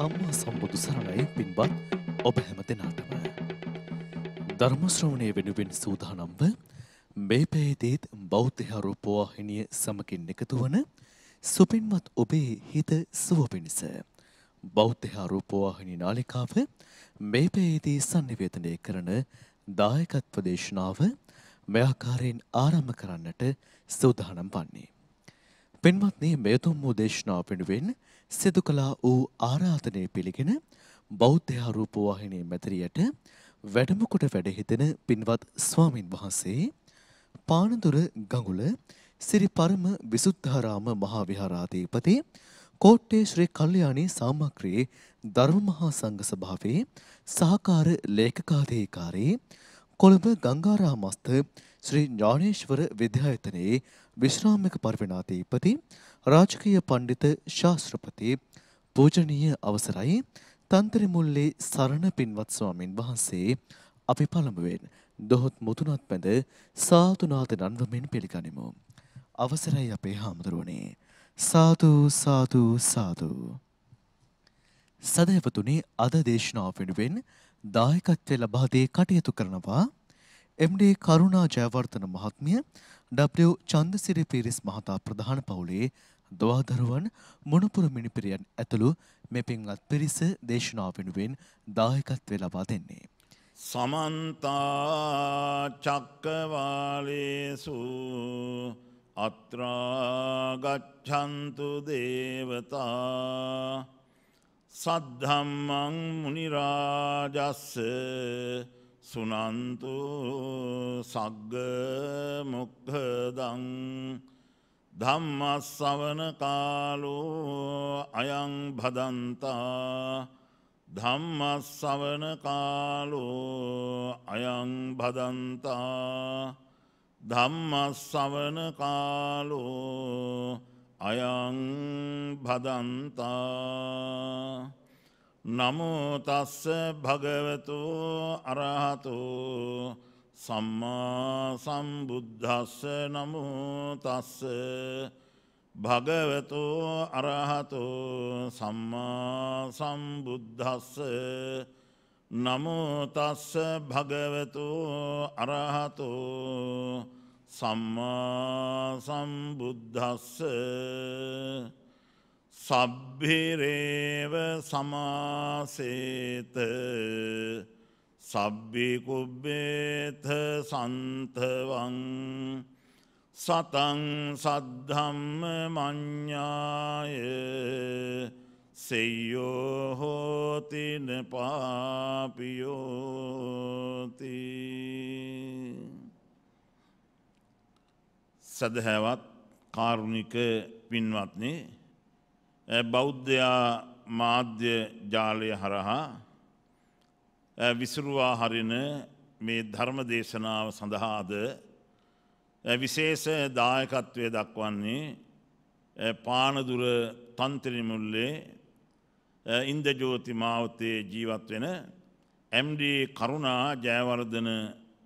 සම්මා සම්බුදු සරණයි පින්වත් ඔබ හැම දෙනාටම. ධර්මශ්‍රවණය වෙනුවෙන් සූදානම්ව මේ පැයේදීත් බෞද්ධ රූපවාහිනිය සමකින් එකතු වන සුපින්වත් ඔබේ හිත සුව පිණිස බෞද්ධ රූපවාහිනී නාලිකාව මේ පැයේදී sannivedanaya කරන දායකත්ව දේශනාව මේ ආකාරයෙන් ආරම්භ කරන්නට සූදානම් වන්නේ. පින්වත්නි මේ තුම් වූ දේශනාව වෙනුවෙන් සිදු කළා වූ ආරාධනය පිළිගෙන බෞද්ධ රූපවාහිනී මැදිරියට වැඩම කොට වැඩහිදෙන පින්වත් ස්වාමින් වහන්සේ පානදුර ගඟුල සිරි පරම විසුද්ධාරාම මහා විහාරාධිපති කෝට්ටේ ශ්‍රී කල්යාණී සාමක්‍රියේ ධර්ම මහා සංඝ සභාවේ සහකාර ලේකකාධිකාරී කොළඹ ගංගාරාමස්ත ශ්‍රී ඥානේශ්වර විද්‍යායතනයේ විශ්‍රාමික පරිවෙනාධිපති රාජකීය පණ්ඩිත ශාස්ත්‍රපති පූජනීය අවසරයි තන්ත්‍රි මුල්ලේ සරණ පින්වත් ස්වාමින් වහන්සේ අපි පළමුවෙන් දොහොත් මුතුනත් මැද සාතුනාද නන්වමින් පිළිගනිමු. අවසරයි අපේ හාමුදුරුවනේ. සාතු සාතු සාතු. සදහවතුනි අද දේශනාව වෙනුවෙන් දායකත්වය ලබා දී කටයුතු කරනවා එම්ඩ කරුණා ජයවර්ධන මහත්මිය ඩබ්ලිව් චන්දසිරි පිරිස් මහතා ප්‍රධාන පවුලේ දවාදරුවන් මොනපුර මිනිපිරියන් ඇතුළු මේ පින්වත් පිරිස දේශනාව වෙනුවෙන් දායකත්වය ලබා දෙන්නේ. සමන්තා චක්කවාලේසු අත්‍රාගච්ඡන්තු දේවතා සද්ධම්මං මුනිරාජස්ස සුනන්තු සග්ග මොක්හදං ධම්මස්සවන කාලෝ අයං භදන්තා ධම්මස්සවන කාලෝ අයං භදන්තා ධම්මස්සවන කාලෝ අයං භදන්තා නමෝ තස්ස භගවතු අරහතෝ සම්මා සම්බුද්ධස්ස නමෝ තස්ස භගවතෝ අරහතෝ සම්මා සම්බුද්ධස්ස නමෝ තස්ස භගවතෝ අරහතෝ සම්මා සම්බුද්ධස්ස සබ්බිරේව සමාසේත සබ්බිකුබ්බේත සන්තවං සතං සද්ධම්ම මඤ්ඤාය සෙය්‍යෝ හෝතින පාපියෝති සදහැවත් කාරුණික පින්වත්නි බෞද්ධයා මාධ්‍ය ජාලය හරහා විසුරුවා හරින මේ ධර්ම දේශනාව සඳහාද විශේෂ දායකත්වය දක්වන්නේ පානදුර තන්ත්‍රනිමුල්ලේ ඉන්දජෝති මාවතේ ජීවත් වෙන MD කරුණා ජයවර්ධන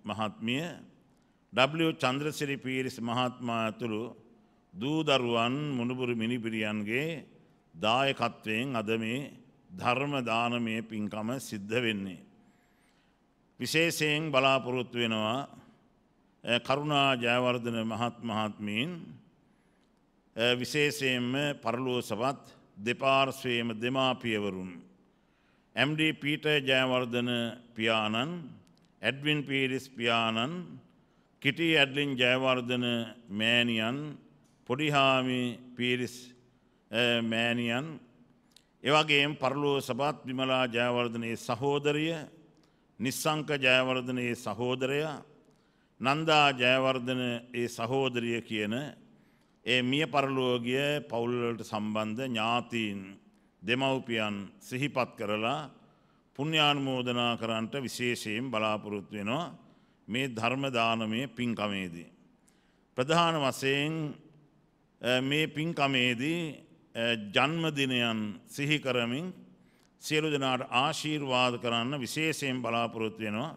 මහත්මිය W චන්ද්‍රසිරි පීරිස් මහත්මයා ඇතුළු දූ දරුවන් මුණුබුරු මිනිපිරියන්ගේ දායකත්වයෙන් අද මේ ධර්ම දානමය පින්කම සිද්ධ වෙන්නේ විශේෂයෙන් බලාපොරොත්තු වෙනවා කරුණා ජයවර්ධන මහත් මහත්මීන් විශේෂයෙන්ම පරලෝ සවත් දෙපාර්ශවයේම දෙමාපියවරුන් MD පීටර් ජයවර්ධන පියාණන් ඇඩ්වින් පීරිස් පියාණන් කිටි ඇඩ්ලින් ජයවර්ධන මෑණියන් පොඩිහාමි පීරිස් මෑණියන් එවැගේම පරලෝ සබත් විමලා ජයවර්ධනයේ සහෝදරිය නිස්සංක ජයවර්ධනයේ සහෝදරයා නන්දා ජයවර්ධන ඒ සහෝදරිය කියන ඒ මිය පරලෝගිය පවුල්වලට සම්බන්ධ ඥාතීන් දෙමව්පියන් සිහිපත් කරලා පුණ්‍යානුමෝදනා කරන්නට විශේෂයෙන් බලාපොරොත්තු වෙනවා මේ ධර්ම දානමය පින්කමේදී. ප්‍රධාන වශයෙන් මේ පින්කමේදී ජන්මදිනයන් සිහි කරමින් සියලු දෙනාට ආශීර්වාද කරන්න විශේෂයෙන් බලාපොරොත්තු වෙනවා.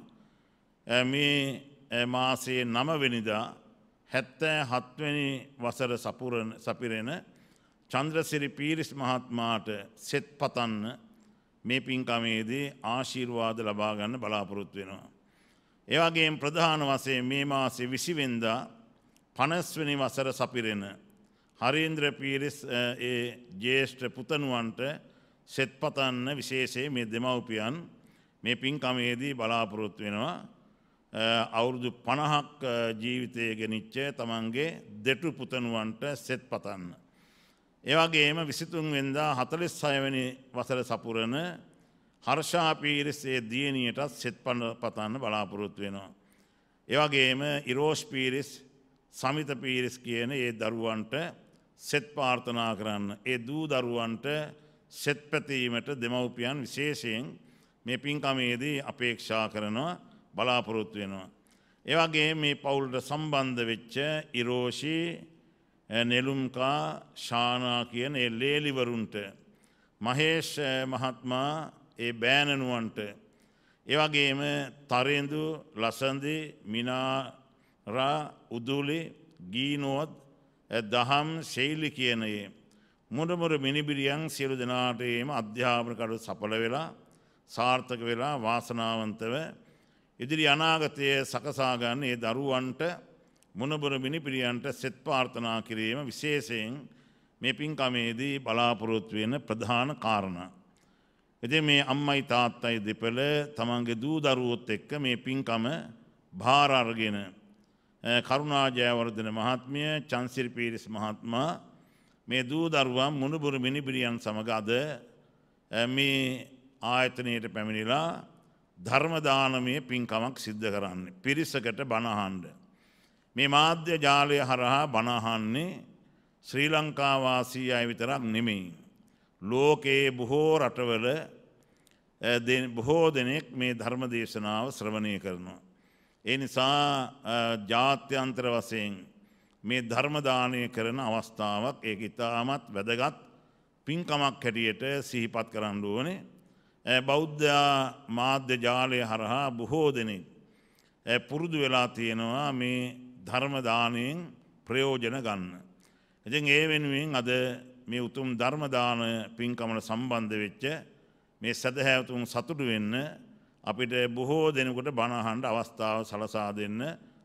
මේ මාසයේ 9 වෙනිදා 77 වෙනි වසර සපුරන සපිරෙන චන්ද්‍රසිරි පීරිස් මහත්මයාට සෙත් පතන්න මේ පින්කමේදී ආශිර්වාද ලබා ගන්න බලාපොරොත්තු වෙනවා. ඒ වගේම ප්‍රධාන වශයෙන් මේ මාසේ 20 වෙනිදා 50 වෙනි වසර සපිරෙන හරීන්ද්‍ර පීරිස් ඒ ජ්‍යෙෂ්ඨ පුතණුවන්ට සෙත් පතන්න විශේෂයේ මේ දෙමව්පියන් මේ පින්කමේදී බලාපොරොත්තු වෙනවා අවුරුදු 50ක් ජීවිතයේ ගෙනිච්ච තමන්ගේ දෙටු පුතණුවන්ට සෙත් පතන්න. ඒ වගේම 23 වෙනිදා 46 වෙනි වසර සපුරන හර්ෂා පීරිස්ගේ දියණියටත් සෙත් පතන්න බලාපොරොත්තු වෙනවා. ඒ වගේම ඉරෝෂ් පීරිස් සමිත පීරිස් කියන ඒ දරුවන්ට සෙත් ප්‍රාර්ථනා කරන්න. ඒ දූ දරුවන්ට සෙත් පැතීමට දෙමව්පියන් විශේෂයෙන් මේ පින්කමේදී අපේක්ෂා කරනවා බලාපොරොත්තු වෙනවා. ඒ වගේ මේ පවුලට සම්බන්ධ වෙච්ච ඉරෝෂි නෙළුම්කා ශානා කියන ඒ ලේලිවරුන්ට මහේෂ් මහත්මයා ඒ බෑණනුවන්ට ඒ වගේම තරෙන්දු ලසන්දි මිනාරා උදුලි ගීනොත් දහම් ශෛලි කියන ඒ මොරමොර මිනිබිරියන් සියලු දෙනාටේම අධ්‍යාපන කටයුතු සඵල වෙලා සාර්ථක වෙලා වාසනාවන්තව ඉදිරි අනාගතය සකසා ගන්න ඒ දරුවන්ට මොනබර මිනිපිරියන්ට සෙත් ප්‍රාර්ථනා කිරීම විශේෂයෙන් මේ පින්කමේදී බලාපොරොත්තු වෙන ප්‍රධාන කාරණා. ඉතින් මේ අම්මයි තාත්තයි දෙපළ තමන්ගේ දූ දරුවොත් එක්ක මේ පින්කම භාර අරගෙන කරුණා ජයවර්ධන මහත්මිය චන්සිරි පීරිස් මහත්මයා මේ දූ දරුවන් මුණුබුරු මිනිබිරියන් සමග අද මේ ආයතනයට පැමිණිලා ධර්මදානමය පින්කමක් සිද්ධ කරන්න. පිරිසකට බණහන්ඩ. මේ මාධ්‍ය ජාලය හරහා බණහන්නේ ශ්‍රී ලංකාවාසී අය විතරක් නෙමෙයි. ලෝකයේ බොහෝ රටවල බොහෝ දෙනෙක් මේ ධර්ම දේශනාව ශ්‍රවණය කරනවා. ඒ නිසා ජාත්‍යන්තර වසයෙන් මේ ධර්මදානය කරන අවස්ථාවක් ඒක ඉතාමත් වැදගත් පින්කමක් හැටියට සිහිපත් කරන්න ඕනේ. බෞද්ධයා මාධ්‍ය ජාලය හරහා බොහෝ දෙනෙක් පුරුදු වෙලා තියෙනවා මේ ධර්මදානයෙන් ප්‍රයෝජන ගන්න. ඉතින් ඒ වෙනුවෙන් අද මේ උතුම් ධර්මදාන පින්කමට සම්බන්ධ වෙච්ච මේ සදහැවතුන් සතුටු වෙන්න අපිට බොහෝ දෙනෙකුට බණ අහන්න අවස්ථාව සලසා දෙන්න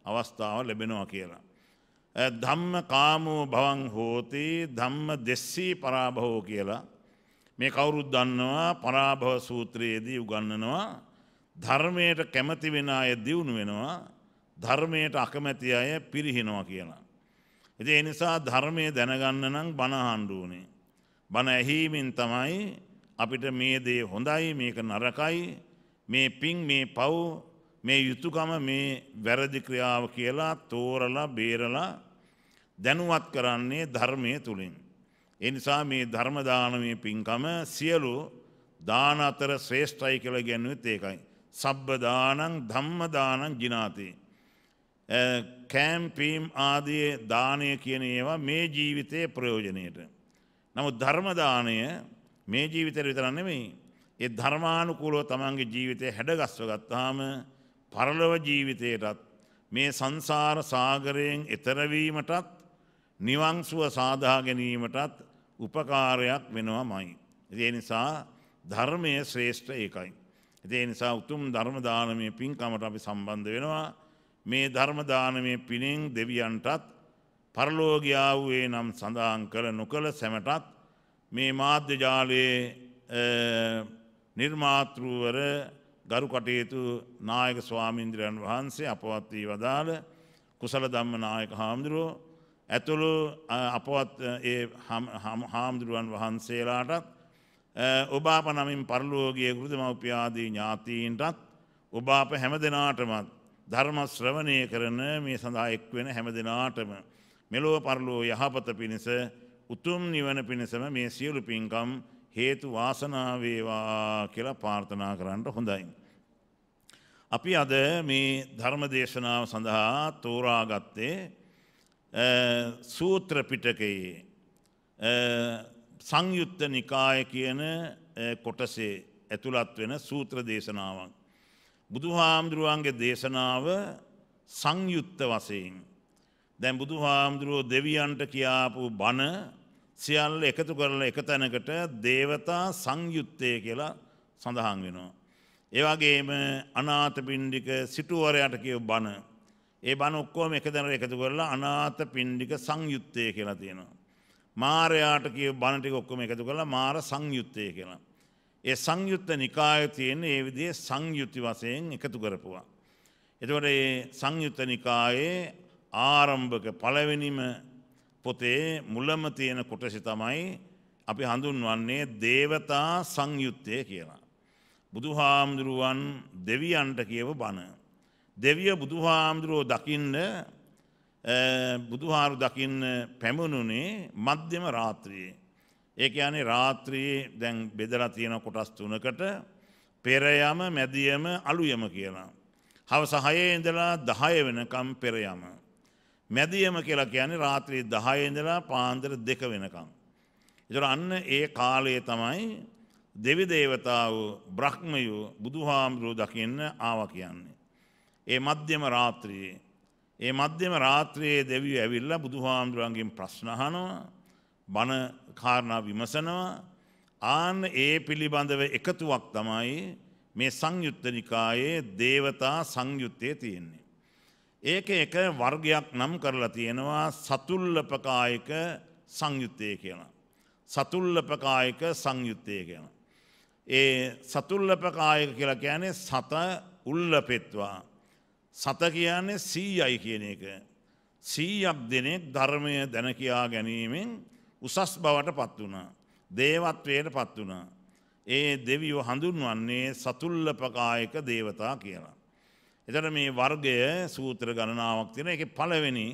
අවස්ථාව ලැබෙනවා කියලා. ධම්ම කාමෝ භවන් හෝති ධම්ම දෙස්සී පරාභවෝ කියලා මේ කවුරුත් දන්නවා පරාභව සූත්‍රයේදී උගන්වනවා ධර්මයට කැමති වෙන අය දියුණු වෙනවා ධර්මයට අකමැති අය පිරිහිනවා කියලා. ඉතින් ඒ නිසා ධර්මයේ දැනගන්න නම් බණ අහන්න ඕනේ. බණ ඇහිමින් තමයි අපිට මේ දේ හොඳයි මේක නරකයි මේ පිං මේ පව් මේ යුතුයකම මේ වැරදි ක්‍රියාව කියලා තෝරලා බේරලා දැනුවත් කරන්නේ ධර්මය තුළින්. එනිසා මේ ධර්මදානමය පින්කම සියලු දාන අතර ශ්‍රේෂ්ඨයි කළ ගැන්නුවත් ඒකයි. සබ්බදානං ධම්මදානං ජිනාතේ. කෑම්පීම් ආදිය දානය කියන ඒවා මේ ජීවිතයේ ප්‍රයෝජනයට. නමුත් ධර්මදානය මේ ජීවිතයට විතරන්නෙමයි. ඒ ධර්මානුකූලව තමන්ගේ ජීවිතය හැඩගස්ව ගත්තාම පරලොව ජීවිතයටත් මේ සංසාර සාගරයෙන් එතරවීමටත් නිවංසුව සාදා ගැනීමටත් උපකාරයක් වෙනවා මයි. ඒ නිසා ධර්මය ශ්‍රේෂ්ඨ ඒකයි. ඒ නිසා උතුම් ධර්මදානමය පින්කමට අපි සම්බන්ධ වෙනවා. මේ ධර්මදානමය පිනෙන් දෙවියන්ටත් පරලෝගයා වූයේ නම් සඳහන් කළ නොකළ සැමටත් මේ මාධ්‍යජාලයේ නිර්මාතෘවර ගරු කටයුතු නායක ස්වාමින්ද්‍රයන් වහන්සේ අපවත් වී වදාළ කුසල ධම්ම නායක හාමුදුරුවෝ ඇතුළු අපවත් ඒ හාමුදුරුවන් වහන්සේලාටත් ඔබාප නමින් පරලෝගිය ගෘද මවපියාදී ඥාතීන්ටත් ඔබාප හැම දෙනාටමත් ධර්ම ශ්‍රවණය කරන මේ සඳහා එක්වෙන හැම දෙනාටම මෙලොව පරලෝ යහපත පිණිස උතුම් නිවන පිණිසම මේ සියලු පින්කම් හේතු වාසනාවේවා කියලා පාර්ථනා කරන්නට හොඳයි. අපි අද මේ ධර්ම දේශනාව සඳහා තෝරාගත්තේ සූත්‍ර පිටකයේ සංයුත්ත නිකාය කියන කොටසේ ඇතුළත් වෙන සූත්‍ර දේශනාවක්. බුදුහාමුදුරුවන්ගේ දේශනාව සංයුත්ත වශයෙන්. දැන් බුදුහාමුදුරුවෝ දෙවියන්ට කියාපු බණ සියල්ල එකතු කරලා එක තැනකට දේවතා සංයුත්තය කියලා සඳහන් වෙනවා. ඒ වගේම අනාථපිණ්ඩික සිටුවරයාට කියව බණ ඒ බණ ඔක්කොම එක දැනට එකතු කරලා අනාථ පින්ඩික සංයුත්තය කියලා තියෙනවා. මාරයාට කිය බණ ටික ඔක්කොම එකතු කරලා මාර සංයුත්තය කියලා. ඒ සංයුත්ත නිකාය තියෙන ඒ විදිහේ සංයුති වශයෙන් එකතු කරපුවා. එතකොට මේ සංයුත්ත නිකායේ ආරම්භක පළවෙනිම පොතේ මුලම තියෙන කොටස තමයි අපි හඳුන්වන්නේ දේවතා සංයුත්තය කියලා. බුදුහාමුදුරුවන් දෙවියන්ට කියව බණ. දෙවිය බුදුහාමුදුරුවෝ දකින්න බුදුහාරු දකින්න පැමුණුනේ මධ්‍යම රාත්‍රියේ. ඒක යන්නේ රාත්‍රියේ දැන් බෙදලා තියෙන කොටස් තුනකට පෙරයම මැදියම අලුයම කියලා. හවස 6 ඉඳලා 10 වෙනකම් පෙරයම. මැදියම කියලා කියන්නේ රාත්‍රියේ 10 ඉඳලා පාන්දර 2 වෙනකම්. ඒතර අන්න ඒ කාලය තමයි දෙවි දේවතාවෝ බ්‍රහ්මයෝ බුදුහාමුදුරුවෝ දකින්න ආවා කියන්නේ. ඒ මධ්‍යම රාත්‍රියේ ඒ මධ්‍යම රාත්‍රියේ දෙවියෝ ඇවිල්ලා බුදුහාමුදුරන්ගෙන් ප්‍රශ්න අහනවා බණ කාරණා විමසනවා ආන් ඒ පිළිබඳව එකතුවක් තමයි මේ සංයුත්ත නිකායේ දේවතා සංයුත්තේ තියෙන්නේ. ඒක එක වර්ගයක් නම් කරලා තියෙනවා සතුල්ලපකායක සංයුත්තය කියලා. සතුල්ලපකායක සංයුත්තය කියලා. ඒ සතුල්ලපකායක කියලා කියන්නේ සත උල්ලපෙත්වා සත කියන්නේ සීයයි කියන එක. සීයක් දෙනෙක් ධර්මය දැන කියා ගැනීමෙන් උසස් බවට පත් වුණා. දේවත්වයට පත් වුණා. ඒ දෙවියෝ හඳුන්වන්නේ සතුල්ලපකායක දේවතා කියලා. එතන මේ වර්ගය සූත්‍ර ගණනාවක් තියෙන එකේ පළවෙනි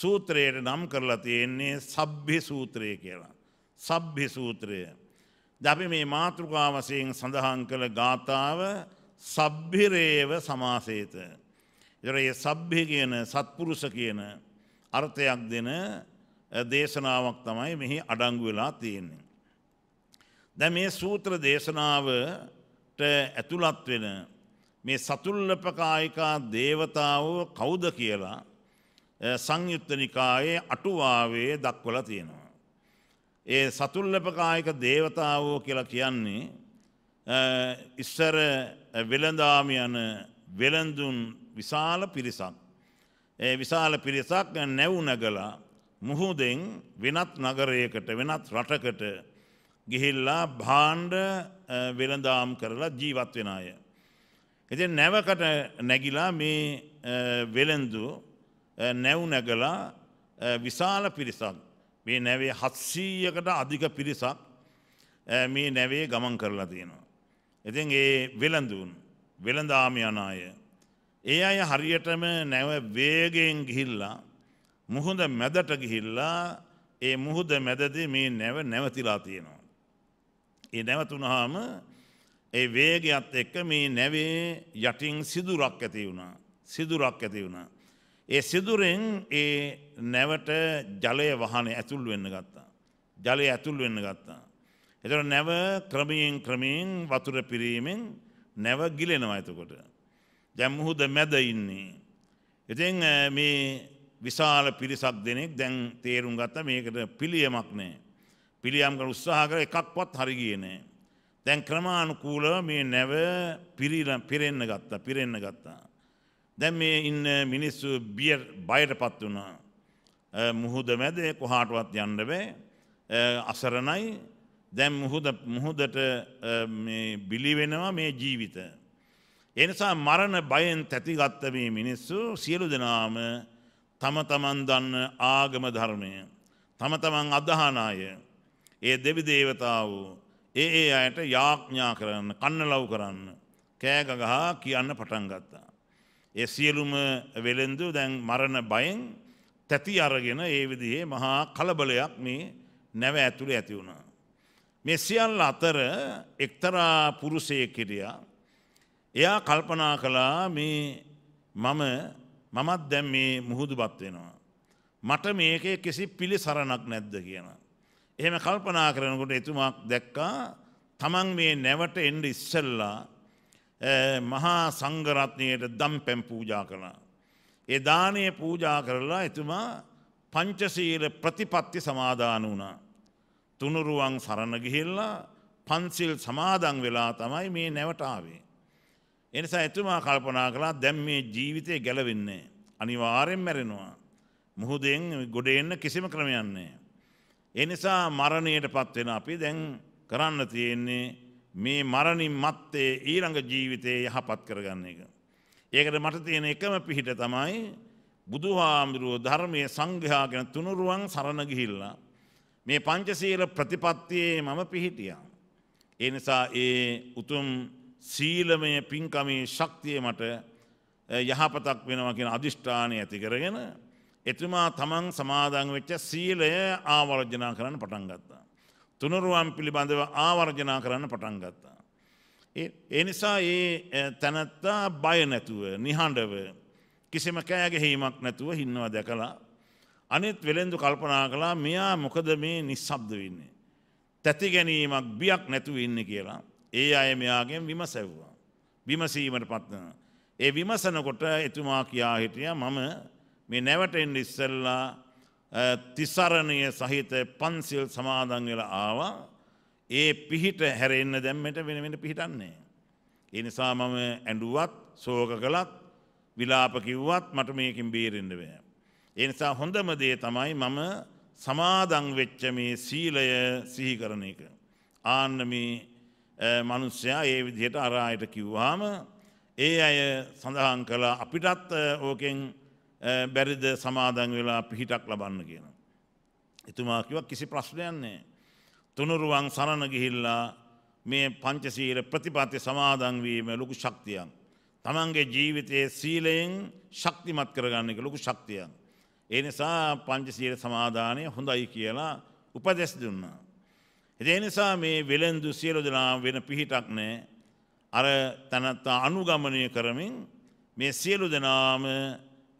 සූත්‍රයට නම් කරලා තියෙන්නේ සබ්බි සූත්‍රය කියලා. සබ්බි සූත්‍රය. දැන් මේ මාතෘකාව වශයෙන් සඳහන් කළ ගාතාව සබ්බිරේව සමාසේත. එතකොට මේ සබ්බේ කියන සත්පුරුෂ කියන අර්ථයක් දෙන දේශනාවක් තමයි මෙහි අඩංගු වෙලා තියෙන්නේ. දැන් මේ සූත්‍ර දේශනාවට ඇතුළත් වෙන මේ සතුල්ලපකායිකා දේවතාවෝ කවුද කියලා සංයුත්ත නිකායේ අටුවාවේ දක්වලා තියෙනවා. ඒ සතුල්ලපකායික දේවතාවෝ කියලා කියන්නේ ඉස්සර වෙළඳාම යන වෙළඳුන් විශාල පිරිසක්. ඒ විශාල පිරිසක් නැවුනගලා මුහුදෙන් වෙනත් නගරයකට වෙනත් රටකට ගිහිල්ලා භාණ්ඩ වෙළඳාම් කරලා ජීවත් වෙන අය. ඉතින් නැවකට නැගිලා මේ වෙළඳු නැව් නැගලා විශාල පිරිසක් මේ නැවේ හත්සීයකට අධික පිරිසක් මේ නැවේ ගමන් කරලා තියෙනවා. ඉතින් ඒ වෙළඳුන් වෙළඳාම යන අය ඒ අය හරියටම නැව වේගෙන් ගිහිල්ලා මුහුද මැදට ගිහිල්ලා ඒ මුහුද මැදදී මේ නැව නැවතිලා තියෙනවා. ඒ නැවතුනහම ඒ වේගයත් එක්ක මේ නැවේ යටින් සිදුරක් ඇති වුණා. සිදුරක් ඇති වුණා. ඒ සිදුරෙන් ඒ නැවට ජලය වහන ඇතුල් වෙන්න ගත්තා. ජලය ඇතුල් වෙන්න ගත්තා. එතකොට නැව ක්‍රමයෙන් ක්‍රමයෙන් වතුර පිරීමෙන් නැව ගිලෙනවා එතකොට. දැන් මුහුද මැද ඉන්නේ. ඉතින් මේ විශාල පිරිසක් දෙනෙක් දැන් තේරුම් ගත්තා මේකට පිළියමක් නැහැ. පිළියම් කරන උත්සාහ කර එකක්වත් හරි ගියේ නැහැ. දැන් ක්‍රමානුකූලව මේ නැව පිරිලා පිරෙන්න ගත්තා, පිරෙන්න ගත්තා. දැන් මේ ඉන්න මිනිස්සු බිය බයටපත් වුණා. මුහුද මැද කොහාටවත් යන්න බෑ. අසරණයි. දැන් මුහුද මුහුදට මේ බිලි වෙනවා මේ ජීවිතය. එනිසා මරණ බයෙන් තැතිගත්තමේ මිනිස්සු සියලු දෙනාම තම තමන් දන්න ආගම ධර්මය. තම තමන් අදහනාය. ඒ දෙවි දේවතාව ඒ ඒ අයට යාඥා කරන්න කන්න ලව් කරන්න. කෑගගහා කියන්න පටන් ගත්තා. ඒ සියලුම වෙළෙන්දු දැන් මරණ බයෙන් තැති අරගෙන ඒ විදිහේ මහා කලබලයක් මේ නැව ඇතුළේ ඇති වුණා. මේ සියල්ල අතර එක්තරා පුරුෂයෙක් හිටියා එයා කල්පනා කළා මේ මම මමත් දැන් මේ මුහුදුපත් වෙනවා. මට මේකේ කිසි පිළිසරණක් නැද්ද කියන. එහෙම කල්පනා කරනකොට එතුමාක් දැක්කා තමන් මේ නැවට එන්න ඉස්සෙල්ලා මහා සංඝරත්නයට දම්පැම් පූජා කළා. ඒ දානය පූජා කරලා එතුමා පංචශීල ප්‍රතිපත්ති සමාදාන වුණා. තුනුරුවන් සරණ ගිහිල්ලා පන්සිල් සමාදන් වෙලා තමයි මේ නැවට ආවේ. එනිසා එතුමා කල්පනා කළා දැන් මේ ජීවිතේ ගැලවෙන්නේ අනිවාර්යෙන් මැරෙනවා. මුහුදෙන් ගොඩ එන්න කිසිම ක්‍රමයක් නැහැ. ඒ නිසා මරණයටපත් වෙන අපි දැන් කරන්න තියෙන්නේ මේ මරණින් මත්තේ ඊළඟ ජීවිතේ යහපත් කරගන්න එක. ඒකට මට තියෙන එකම පිහිට තමයි බුදුහාමුදුරුවෝ ධර්මයේ සංඝයා ගැන තුනුරුවන් සරණ ගිහිල්ලා මේ පංචශීල ප්‍රතිපත්තියේ මම පිහිටියා. ඒ නිසා ඒ උතුම් සීලමය පින්කමේ ශක්තිය මට යහපතක් වෙනවා කියන අධිෂ්ඨානය ඇති කරගෙන එතුමා තමන් සමාදන් වෙච්ච සීලය ආවර්ජනා කරන්න පටන් ගත්තා. තුනුරුවන් පිළිබඳව ආවර්ජනා කරන්න පටන් ගත්තා. ඒ නිසා ඒ තැනැත්තා බය නැතුව නිහඬව කිසිම කෑගැහීමක් නැතුව හින්නවා දැකලා අනිත් වෙළෙන්දු කල්පනා කළා මෙයා මොකද මේ නිස්සබ්ද වෙන්නේ. තැති ගැනීමක් බියක් නැතුව ඉන්න කියලා. ඒ අය මෙයාගෙන් විමසැව්වා. විමසීමට පත්වන. ඒ විමසනකොට එතුමා කියා හිටිය මම මේ නැවටෙන් ඉස්සල්ලා තිසරණය සහිත පන්සිල් සමාදන් වෙලා ආවා. ඒ පිහිට හැරෙන්න දැම්මට වෙන වෙන පිහිටන්නේ. ඒ නිසා මම ඇඬුවත්, ශෝක කළත්, විලාප කිව්වත් මට මේකෙන් බේරෙන්න බෑ. ඒ නිසා හොඳම දේ තමයි මම සමාදන් වෙච්ච මේ සීලය සිහි කරන එක. ආන්න මේ මනුස්්‍යයා ඒ විදිහට අරායට කිව්වාම ඒ අය සඳහන් කලා අපිටත් ඕකෙන් බැරිද සමාදන් වෙලා පිහිටක් ලබන්න කියන. එතුමා කිවක් කිසි ප්‍රශ්නයන්නේ. තුනුරුවන් සරණ ගිහිල්ලා මේ පංචසීර ප්‍රතිපත්ති සමාදන්වීම ලොකු ශක්තියන්. තමන්ගේ ජීවිතයේ සීලයෙන් ශක්තිමත් කරගන්න එක ලොකු ශක්තියන්. ඒ නිසා පංචසීර සමාධානය හොඳයි කියලා උපදෙස් දුන්නා. ඒ නිසා මේ වෙළඳු සියලු දෙනා වෙන පිහිටක් නැහැ. අර තනත්තා අනුගමනය කරමින් මේ සියලු දෙනාම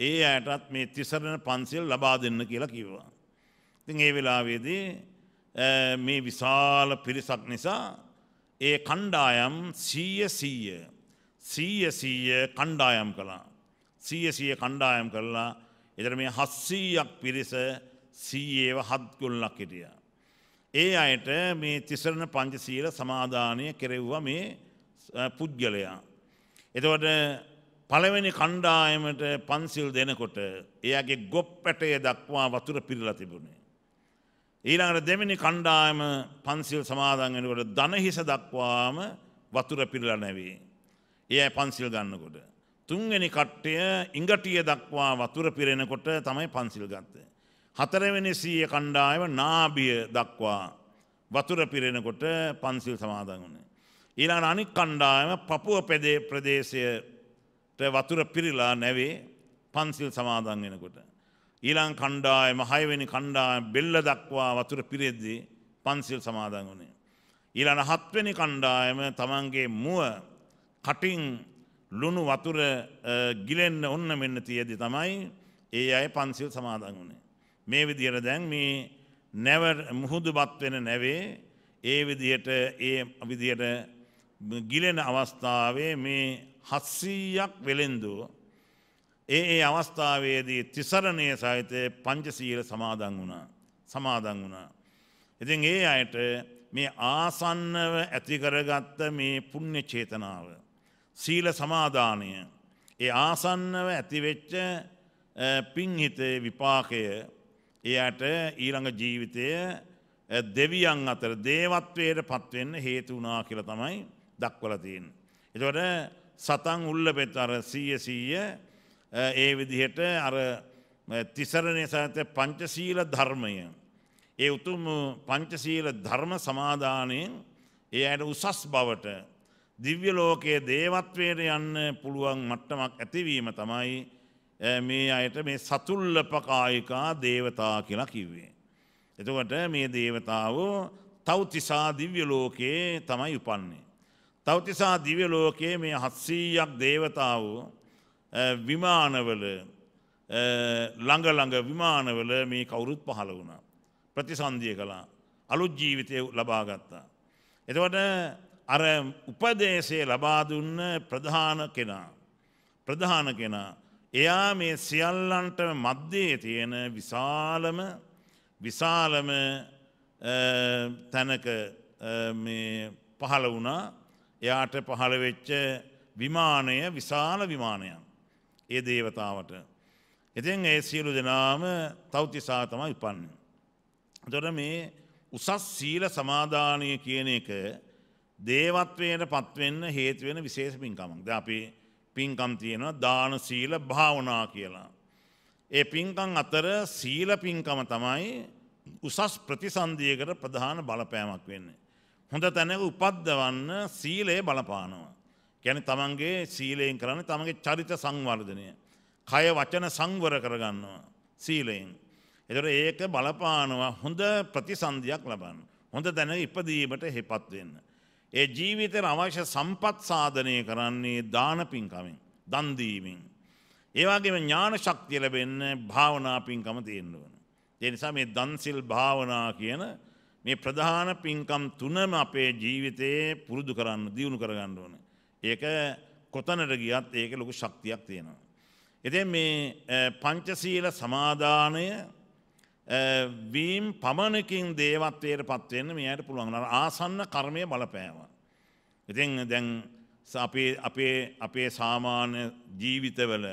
ඒ අයටත් මේ තිසරණ පන්සිල් ලබා දෙන්න කියලා කිව්වා. ඉතින් ඒ වෙලාවේදී මේ විශාල පිරිසක් නිසා ඒ කණ්ඩායම් 100 100 100 100 කණ්ඩායම් කළා. 100 100 කණ්ඩායම් කළා. එතන මේ 700ක් පිරිස 100ව හත් ගොල්ලක් හිටියා. ඒ අයට මේ තිසරණ පංචසීල සමාධානය කෙරෙව්වා මේ පුද්ගලයා. එතවට පළවෙනි කණ්ඩායමට පන්සිල් දෙනකොට එයාගේ ගොප් පැටය දක්වා වතුර පිරිලා තිබුණේ. ඊළඟට දෙමිනි කණ්ඩායම පන්සිල් සමාදන් වෙනකොට ධනහිස දක්වාම වතුර පිරිලා නැවේ. එයා පන්සිල් ගන්නකොට. තුන්වෙනි කට්ටය ඉඟටිය දක්වා වතුර පිරෙනකොට තමයි පන්සිල් ගත්තේ. හතරවෙනි සීය කණ්ඩායම නාභිය දක්වා වතුර පිරෙනකොට පන්සිල් සමාදන් වුණේ. ඊළඟ අනික් කණ්ඩායම පපුව පෙදේ ප්‍රදේශයට වතුර පිරিলা නැවේ පන්සිල් සමාදන් වෙනකොට. ඊළඟ කණ්ඩායම හයවෙනි කණ්ඩායම බෙල්ල දක්වා වතුර පිරෙද්දී පන්සිල් සමාදන් වුණේ. ඊළඟ හත්වෙනි කණ්ඩායම තමන්ගේ මුව කටින් ලුණු වතුර ගිලෙන්න ඔන්න මෙන්න තියදී තමයි ඒ අය පන්සිල් සමාදන් වුණේ. මේ විදියට දැන් මේ නැව මුහුදුපත් වෙන නැවේ ඒ විදියට ඒ විදියට ගිලෙන අවස්ථාවේ මේ 700ක් වෙලෙන්දු ඒ ඒ අවස්ථාවේදී තිසරණයේ සහිත පංචශීල සමාදන් වුණා සමාදන් වුණා. ඉතින් ඒ අයට මේ ආසන්නව ඇති කරගත්ත මේ පුණ්‍ය චේතනාව සීල සමාදානය ඒ ආසන්නව ඇතිවෙච්ච පින්හිතේ විපාකය එයාට ඊළඟ ජීවිතය දෙවියන් අතර දේවත්වයට පත්වෙන්න හේතු වුණා කියලා තමයි දක්වලා තියෙන්නේ. එතකොට සතන් උල්ලපෙත් අර 100 100 ඒ විදිහට අර තිසරණේ සත්‍ය පංචශීල ධර්මය ඒ උතුම් පංචශීල ධර්ම සමාදානයෙන් ඒ අයට උසස් බවට දිව්‍ය ලෝකයේ දේවත්වයට යන්න පුළුවන් මට්ටමක් ඇතිවීම තමයි මේ අයට මේ සතුල්ලපකායිකා දේවතා කියලා කිව්වේ. එතකොට මේ දේවතාව තෞතිසා දිව්‍ය ලෝකයේ තමයි උපන්නේ. තෞතිසා දිව්‍ය ලෝකයේ මේ 700ක් දේවතාව විමානවල ළඟ ළඟ විමානවල මේ කවුරුත් පහළ වුණා. ප්‍රතිසන්දිය කළා. අලුත් ජීවිතය ලබා ගත්තා. එතකොට අර උපදේශය ලබා දුන්න ප්‍රධාන කෙනා ප්‍රධාන කෙනා එයා මේ සියල්ලන්ට මධ්‍යයේ තියෙන විශාලම විශාලම තැනක පහළ වුණා එයාට පහළ වෙච්ච විමානය විශාල විමානයන් ඒ දේවතාවට. ඉතින් ඒ සියලු දෙනාම තෞතිසා තමයි උපන්නේ. එතකොට මේ උසස් සීල සමාදානය කියන එක දේවත්වයට පත්වෙන්න හේතු වෙන විශේෂ පින්කමක්. දැන් අපි පින්කම් තියෙනවා දාන සීල භාවනා කියලා. ඒ පින්කම් අතර සීල පින්කම තමයි උසස් ප්‍රතිසන්දියකට ප්‍රධාන බලපෑමක් වෙන්නේ. හොඳ තැනක උපද්දවන්න සීලය බලපානවා. ගැන තමන්ගේ සීලයෙන් කරන්න තමගේ චරිත සංවර්ධනය. කය වචන සංවර කරගන්නවා සීලයෙන්. එතට ඒක බලපානවා හොඳ ප්‍රතිසන්ධයක් ලබන්න. හොඳ දැන ඉපදීමට හෙපත්වෙන්න. ඒ ජීවිතයට අවශ්‍ය සම්පත් සාධනය කරන්නේ දාන පින්කමෙන් දන් දීමෙන්. ඒ වගේම ඥාන ශක්තිය ලැබෙන්න භාවනා පින්කම තියෙන්න ඕන. ඒ නිසා මේ දන්සිල් භාවනා කියන මේ ප්‍රධාන පින්කම් තුනම අපේ ජීවිතේ පුරුදු කරන්න දියුණු කරගන්න ඕන. ඒක කොතනට ගියත් ඒක ලොකු ශක්තියක් තියෙනවා. එතින් මේ පංචශීල සමාදානය වීම් පමණකින් දේවත්වයට පත්වවෙන්න මේ අයට පුළුවන් ආසන්න කර්මය බලපෑව. ඉතින් දැන් අපේ අපේ සාමාන්‍ය ජීවිතවල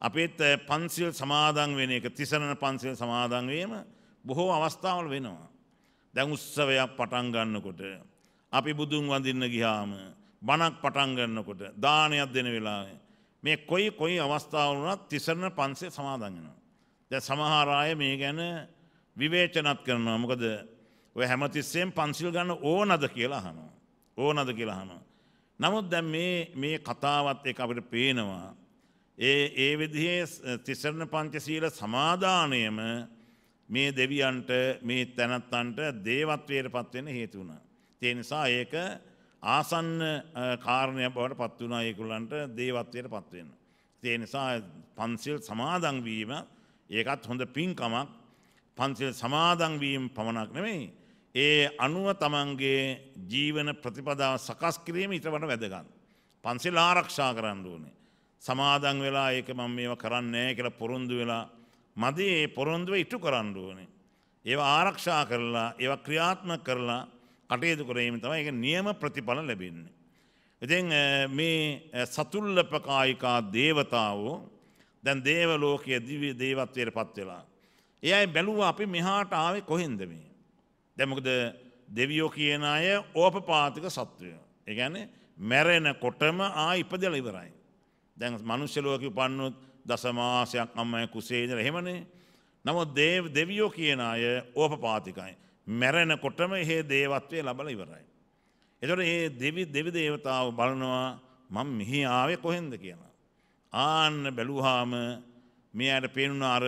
අපේත් පන්සිල් සමාදන් වෙන එක තිසරණ පන්සිල් සමාදන්වීම බොහෝ අවස්ථාවල් වෙනවා. දැන් උත්සවයක් පටන් ගන්නකොට අපි බුදුන් වඳින්න ගියාම බණක් පටන් ගන්නකොට දානයක් දෙන වෙලාවේ මේ කොයි කොයි අවස්ථාවල වුණත් තිසරණ පන්සිල් සමාදන් වෙනවා. දැන් සමහර අය මේ ගැන විවේචනත් කරනවා. මොකද ඔය හැමතිස්සෙම පන්සිල් ගන්න ඕනද කියලා අහනවා. ඕනද කියලා අහනවා. නමුත් දැන් මේ මේ කතාවත් එක්ක අපිට පේනවා ඒ ඒ විදිහේ තිසරණ පංචශීල සමාදානයම මේ දෙවියන්ට මේ තැනත්තන්ට දේවත්වයට පත්වෙන්න හේතු වුණා. ඒ නිසා ඒක ආසන්න කාරණයක් බවට පත් වුණා ඒගොල්ලන්ට දේවත්වයට පත් වෙන්න. ඒ නිසා පන්සිල් සමාදන් වීම ඒකත් හොඳ පින්කමක් පන්සිල් සමාදන් වීම පමණක් නෙමෙයි. ඒ අනුව තමන්ගේ ජීවන ප්‍රතිපදාව සකස් කිරීම ඊට වඩා වැදගත්. පන්සිල් ආරක්ෂා කරන්න ඕනේ. සමාදන් වෙලා ඒක මම මේව කරන්නේ නැහැ කියලා පොරොන්දු වෙලා මදි ඒ පොරොන්දුව ඉටු කරන්න ඕනේ. ඒවා ආරක්ෂා කරලා ඒවා ක්‍රියාත්මක කරලා කටයුතු කිරීම තමයි ඒක නියම ප්‍රතිඵල ලැබෙන්නේ. ඉතින් මේ සතුල්ලපකායිකා දේවතාවෝ දැන් දේව ලෝකයේ දිව්‍ය දේවත්වයට පත් වෙලා. ඒ අය බැලුවා අපි මෙහාට ආවේ කොහෙන්ද මේ? දැන් මොකද දෙවියෝ කියන අය ඕපපාතික සත්වය. ඒ කියන්නේ මැරෙනකොටම ආ ඉපදලා ඉවරයි. දැන් මනුෂ්‍ය ලෝකෙ උපන්නොත් දසමාසයක් අම්මයි කුසේ ඉඳලා එහෙමනේ. නමුත් දේව දෙවියෝ කියන අය ඕපපාතිකයි. මැරෙනකොටම එහෙ දේවත්වයේ ලබලා ඉවරයි. එතකොට මේ දෙවි දෙවි දේවතාවෝ බලනවා මම මෙහි ආවේ කොහෙන්ද කියලා. ආන්න බැලුවාම මෙයාට පේනුන අර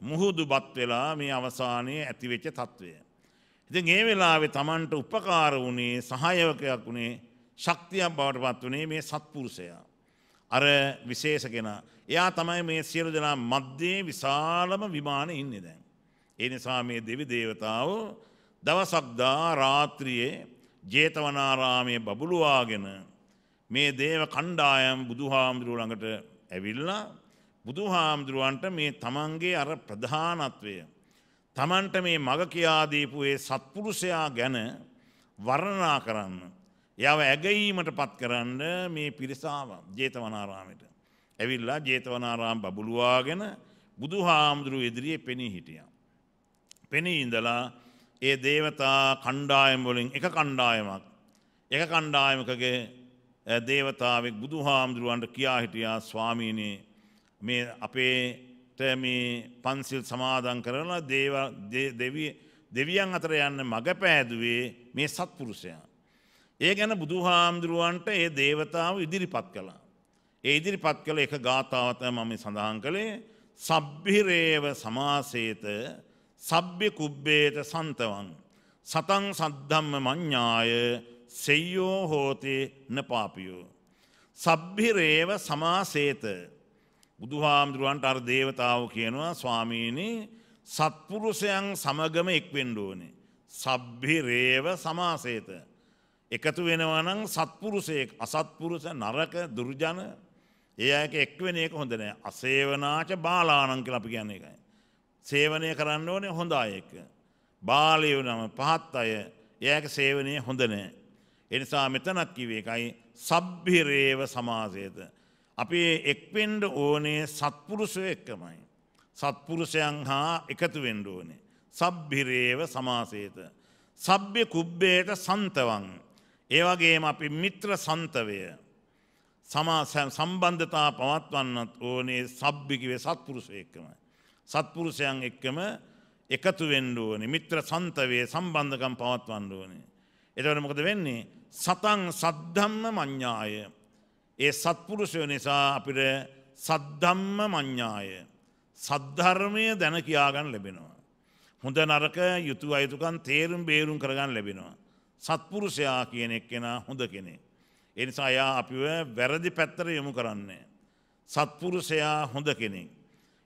මුහුදුපත් වෙලා මේ අවසානයේ ඇතිවෙච්ච తත්වය. ඉතින් ඒ වෙලාවේ Tamanට උපකාර වුණේ සහායකයක් වුණේ ශක්තියක් බවට පත් වුණේ මේ සත්පුරුෂයා. අර විශේෂ කෙනා. එයා තමයි මේ සියලු දෙනා මැද්දේ විශාලම විමානේ ඉන්නේ දැන්. ඒ නිසා මේ දෙවි දේවතාවෝ දවසක් දා රාත්‍රියේ ජේතවනාරාමයේ බබළුවාගෙන මේ දේව කණ්ඩායම් බුදුහාමුදුරුවෝ ළඟට ඇවිල්ලා බුදු හාමුදුරුවන්ට මේ තමන්ගේ අර ප්‍රධානත්වය. තමන්ට මේ මග කියාදීපු ඒ සත්පුරුෂයා ගැන වරණා කරන්න. යව ඇගීමට පත් කරන්න මේ පිරිසාව ජේතවනාරාමයට. ඇවිල්ලා ජේතවනාරාම් බබුලුවාගෙන බුදු හාමුදුරු ඉදිරියේ පෙනී හිටියා. පෙනී ඉඳලා ඒ දේවතා කණ්ඩායම් වලින් එක කණ්ඩායමක් එක කණ්ඩායමකගේ දේවතාවෙක් බුදු හාමුදුරුවන්ට කියා හිටියා ස්වාමීනයේ මේ අපේට මේ පන්සිල් සමාදන් කරලා දෙවියන් අතර යන්න මඟ පෑදුවේ මේ සත්පුරුෂයා. ඒ ගැන බුදු හාමුදුරුවන්ට ඒ දේවතාව ඉදිරිපත් කළා. ඒ ඉදිරිපත් කළ එක ගාථාවත මම සඳහන් කළේ සබ්බිරේව සමාසේත සබ්්‍ය කුබ්බේත සන්තවන් සතන් සද්ධම්ම මඤ්ඥාය සෙය්‍යෝ හෝතේ න පාපියෝ. සබ්බිරේව සමාසේත බුදුහාමුදුරුවන්ට අර දේවතාවෝ කියනවා ස්වාමීනි සත්පුරුෂයන් සමගම එක්වෙන්න ඕනේ. සබ්බිරේව සමාසේත. එකතු වෙනවා නම් සත්පුරුෂයෙක් අසත්පුරුෂ නරක දුර්ජන ඒ අයක එක් වෙන එක හොඳ නෑ. අසේවනාච බාලාණන් කියලා අපි කියන්නේ ඒකයි. සේවනය කරන්න ඕනේ හොඳ අය එක්ක. බාලයෝ නම පහත් අය එයාගේ සේවනය හොඳ නෑ. එනිසා මෙතනත් කිවේ එකයි සබ්බිරේව සමාසයද. අපි එක්වෙන්ඩ ඕනේ සත්පුරුෂය එක්කමයි. සත්පුරුෂයන් හා එකතු වෙන්ඩ ඕනේ. සබ්බිරේව සමාසේත. සබ්‍ය කුබ්බේට සන්තවන්. ඒවගේම අපි මිත්‍ර සන්තවය. සමාසයන් සම්බන්ධතා පවත්වන්නත් ඕනේ සබ්භිකිවේ සත්පුරුෂය එක්කම. සත්පුරුෂයන් එක්කම එකතු වෙන්ඩුවනේ මිත්‍ර සන්තවේ සම්බන්ධකම් පවත්වන්න ඕනේ. එතවට මොකද වෙන්නේ සතන් සද්ධම්ම මඤ්ඤාය. ඒ සත්පුරුෂය නිසා අපිට සද්ධම්ම මඤ්ඤාය. සද්ධර්මය දැන කියාගන්න ලැබෙනවා. හොඳ නරක යුතු අයුතුකන් තේරුම් බේරුම් කරගන්න ලැබෙනවා. සත්පුරුෂයා කියන එක්කෙනා හොඳ කෙනෙක්. ඒ නිසා එයා අපිව වැරදි පැත්තට යොමු කරන්නේ. සත්පුරුෂයා හොඳ කෙනෙක්.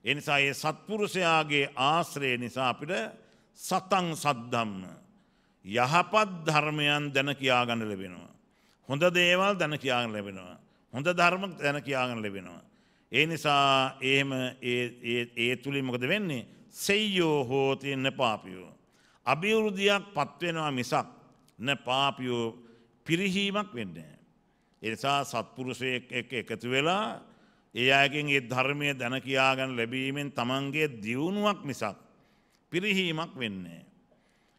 ඒ නිසා ඒ සත්පුරුෂයාගේ ආශ්‍රය නිසා අපිට සතන් සද්ධම්ම යහපත් ධර්මයන් දැන කියාගන්න ලැබෙනවා. හොඳ දේවල් දැන කියාගන්න ලැබෙනවා. හොඳ ධර්ම දැන කියාගන්න ලැබෙනවා. ඒ නිසා එහෙම ඒ තුලින් මොකද වෙන්නේ? සෙය්‍යෝ හෝති නපාපියෝ. අභිවෘද්ධියක් පත්වෙනවා මිසක් නපාපියෝ පිරිහීමක් වෙන්නේ නැහැ. ඒ නිසා සත්පුරුෂයෙක් එක්ක එකතු වෙලා ඒ අයගෙන් ඒ ධර්මයේ දැන කියාගන්න ලැබීමෙන් Tamange දියුණුවක් මිසක් පිරිහීමක් වෙන්නේ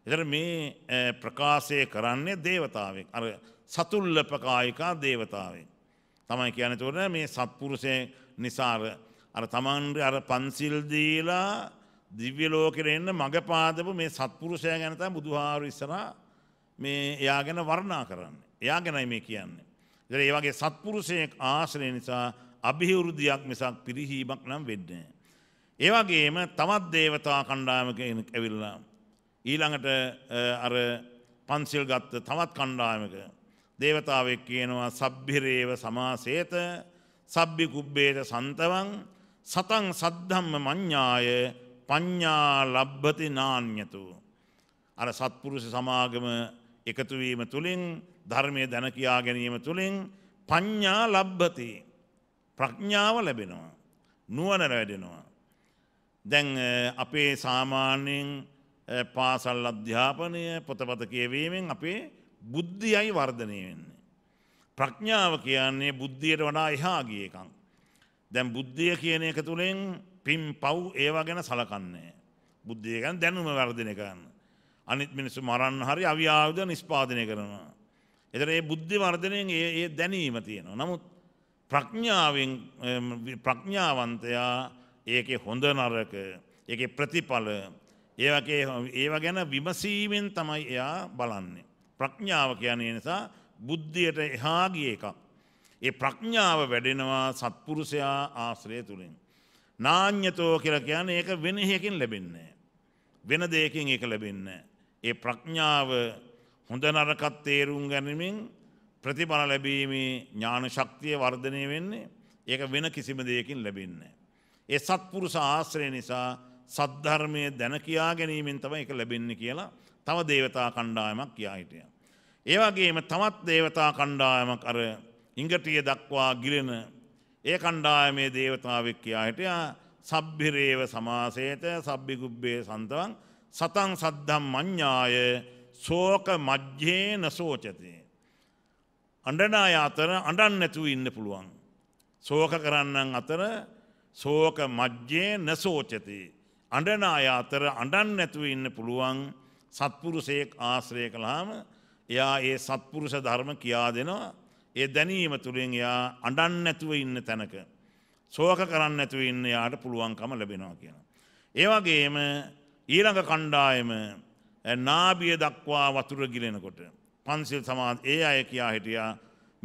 එතර මේ ප්‍රකාශය කරන්නේ දේවතාවෙක් අර සතුල්ලපකායිකා දේවතාවෙන්. තමයි කියන තුර මේ සත්පුරුෂය නිසාර අර තමන්ට අර පන්සිල් දීලා දිව්‍ය ලෝකෙට එන්න මඟ පාදපු මේ සත්පුරුෂය ගැන තමයි බුදුහාරු ඉස්සරහා මේ එයා ගැන වර්ණනා කරන්නේ. එයා ගැනයි මේ කියන්නේ. ඒතර ඒ වගේ සත්පුරුෂයෙක් ආශ්‍රය නිසා અભිවෘද්ධියක් මිසක් පිරිහීමක් නම් වෙන්නේ නැහැ. ඒ වගේම තවත් దేవතා කණ්ඩායමක ඇවිල්ලා ඊළඟට අර පන්සිල් ගත්ත තවත් කණ්ඩායමක දේවතාවෙක් කියනවා සබ්බිරේව සමාසේත සබ්බි කුබ්බේත සන්තවං සතං සද්ධම්ම මඤ්ඤාය පඤ්ඤා ලබ්බති නාඤ්‍යතු අර සත්පුරුෂ සමාගම එකතු වීම තුලින් ධර්මයේ දැන කියා ගැනීම තුලින් පඤ්ඤා ලබ්බති ප්‍රඥාව ලැබෙනවා නුවණ වැඩෙනවා දැන් අපේ සාමාන්‍යයෙන් පාසල් අධ්‍යාපනය පොතපත කියවීමෙන් අපේ බුද්ධියයි වර්ධනය වෙන්නේ. ප්‍රඥාව කියන්නේ බුද්ධියට වඩා එහා ගියකං. දැන් බුද්ධිය කියන එක තුළින් පිම් පව් ඒවා ගැන සලකන්නේ. බුද්ධිය ගැන දැනුම වර්ධනය කරන්න. අනිත් මිනිස්සු මරන්න හරි අව්‍යාවුධ නිස්පාදනය කරනවා. එතන ඒ බුද්ධි වර්ධනයෙන් ඒ දැනීම තියෙනවා. නමුත් ප්‍රඥාවෙන් ප්‍රඥාවන්තයා ඒකේ හොඳ නරක ඒකේ ප්‍රතිඵල ඒ වගේ ඒව ගැන විමසීමෙන් තමයි එයා බලන්නේ. ප්‍රඥාව කියන්නේ නිසා බුද්ධියට එහා ගිය එකක්. ඒ ප්‍රඥාව වැඩෙනවා සත්පුරුෂයා ආශ්‍රය තුලින්. නාඤ්‍යතෝ කියලා කියන්නේ ඒක වෙන හේකින් ලැබෙන්නේ වෙන දෙයකින් ඒක ලැබෙන්නේ ඒ ප්‍රඥාව හොඳ නරකත් තේරුම් ගැනීමෙන් ප්‍රතිඵල ලැබීමේ ඥාන ශක්තිය වර්ධනය වෙන්නේ ඒක වෙන කිසිම දෙයකින් ලැබෙන්නේ ඒ සත්පුරුෂ ආශ්‍රය නිසා සද්ධර්මය දැන කියා ගැනීමෙන් තම එක ලැබෙන්න කියලා තව දේවතා කණ්ඩායමක් කියා හිටිය. ඒවගේම තමත් දේවතා කණ්ඩායමක් අර ඉංගටිය දක්වා ගිලෙන ඒ කණ්ඩායමේ දේවතාවක් කියා හිටයා සබ්බිරේව සමාසේත සබ්බිගුබ්බේ සන්තවන් සතන් සද්ධම් මඤ්ඤාය සෝක මජ්ජේන සෝචති. අඬන අය අතර අඬන්න නැතුව ඉන්න පුළුවන්. සෝක කරන්නන් අතර සෝක මජ්ජේ නසෝචති. අඩන අය අතර අඩන් නැතුව ඉන්න පුළුවන් සත්පුරුසයෙක් ආශ්‍රය කළාම එයා ඒ සත්පුරුෂ ධර්ම කියා දෙනවා ඒ දැනීම තුළින් එයා අඩන් නැතුව ඉන්න තැනක. සෝක කරන්න නැතුව ඉන්න යාට පුළුවන්කම ලැබෙනවා කියන. ඒවගේම ඊළඟ කණ්ඩායම නාබිය දක්වා වතුර ගිලෙනකොට. පන්සිල් සමාත් ඒ අය කියා හිටියා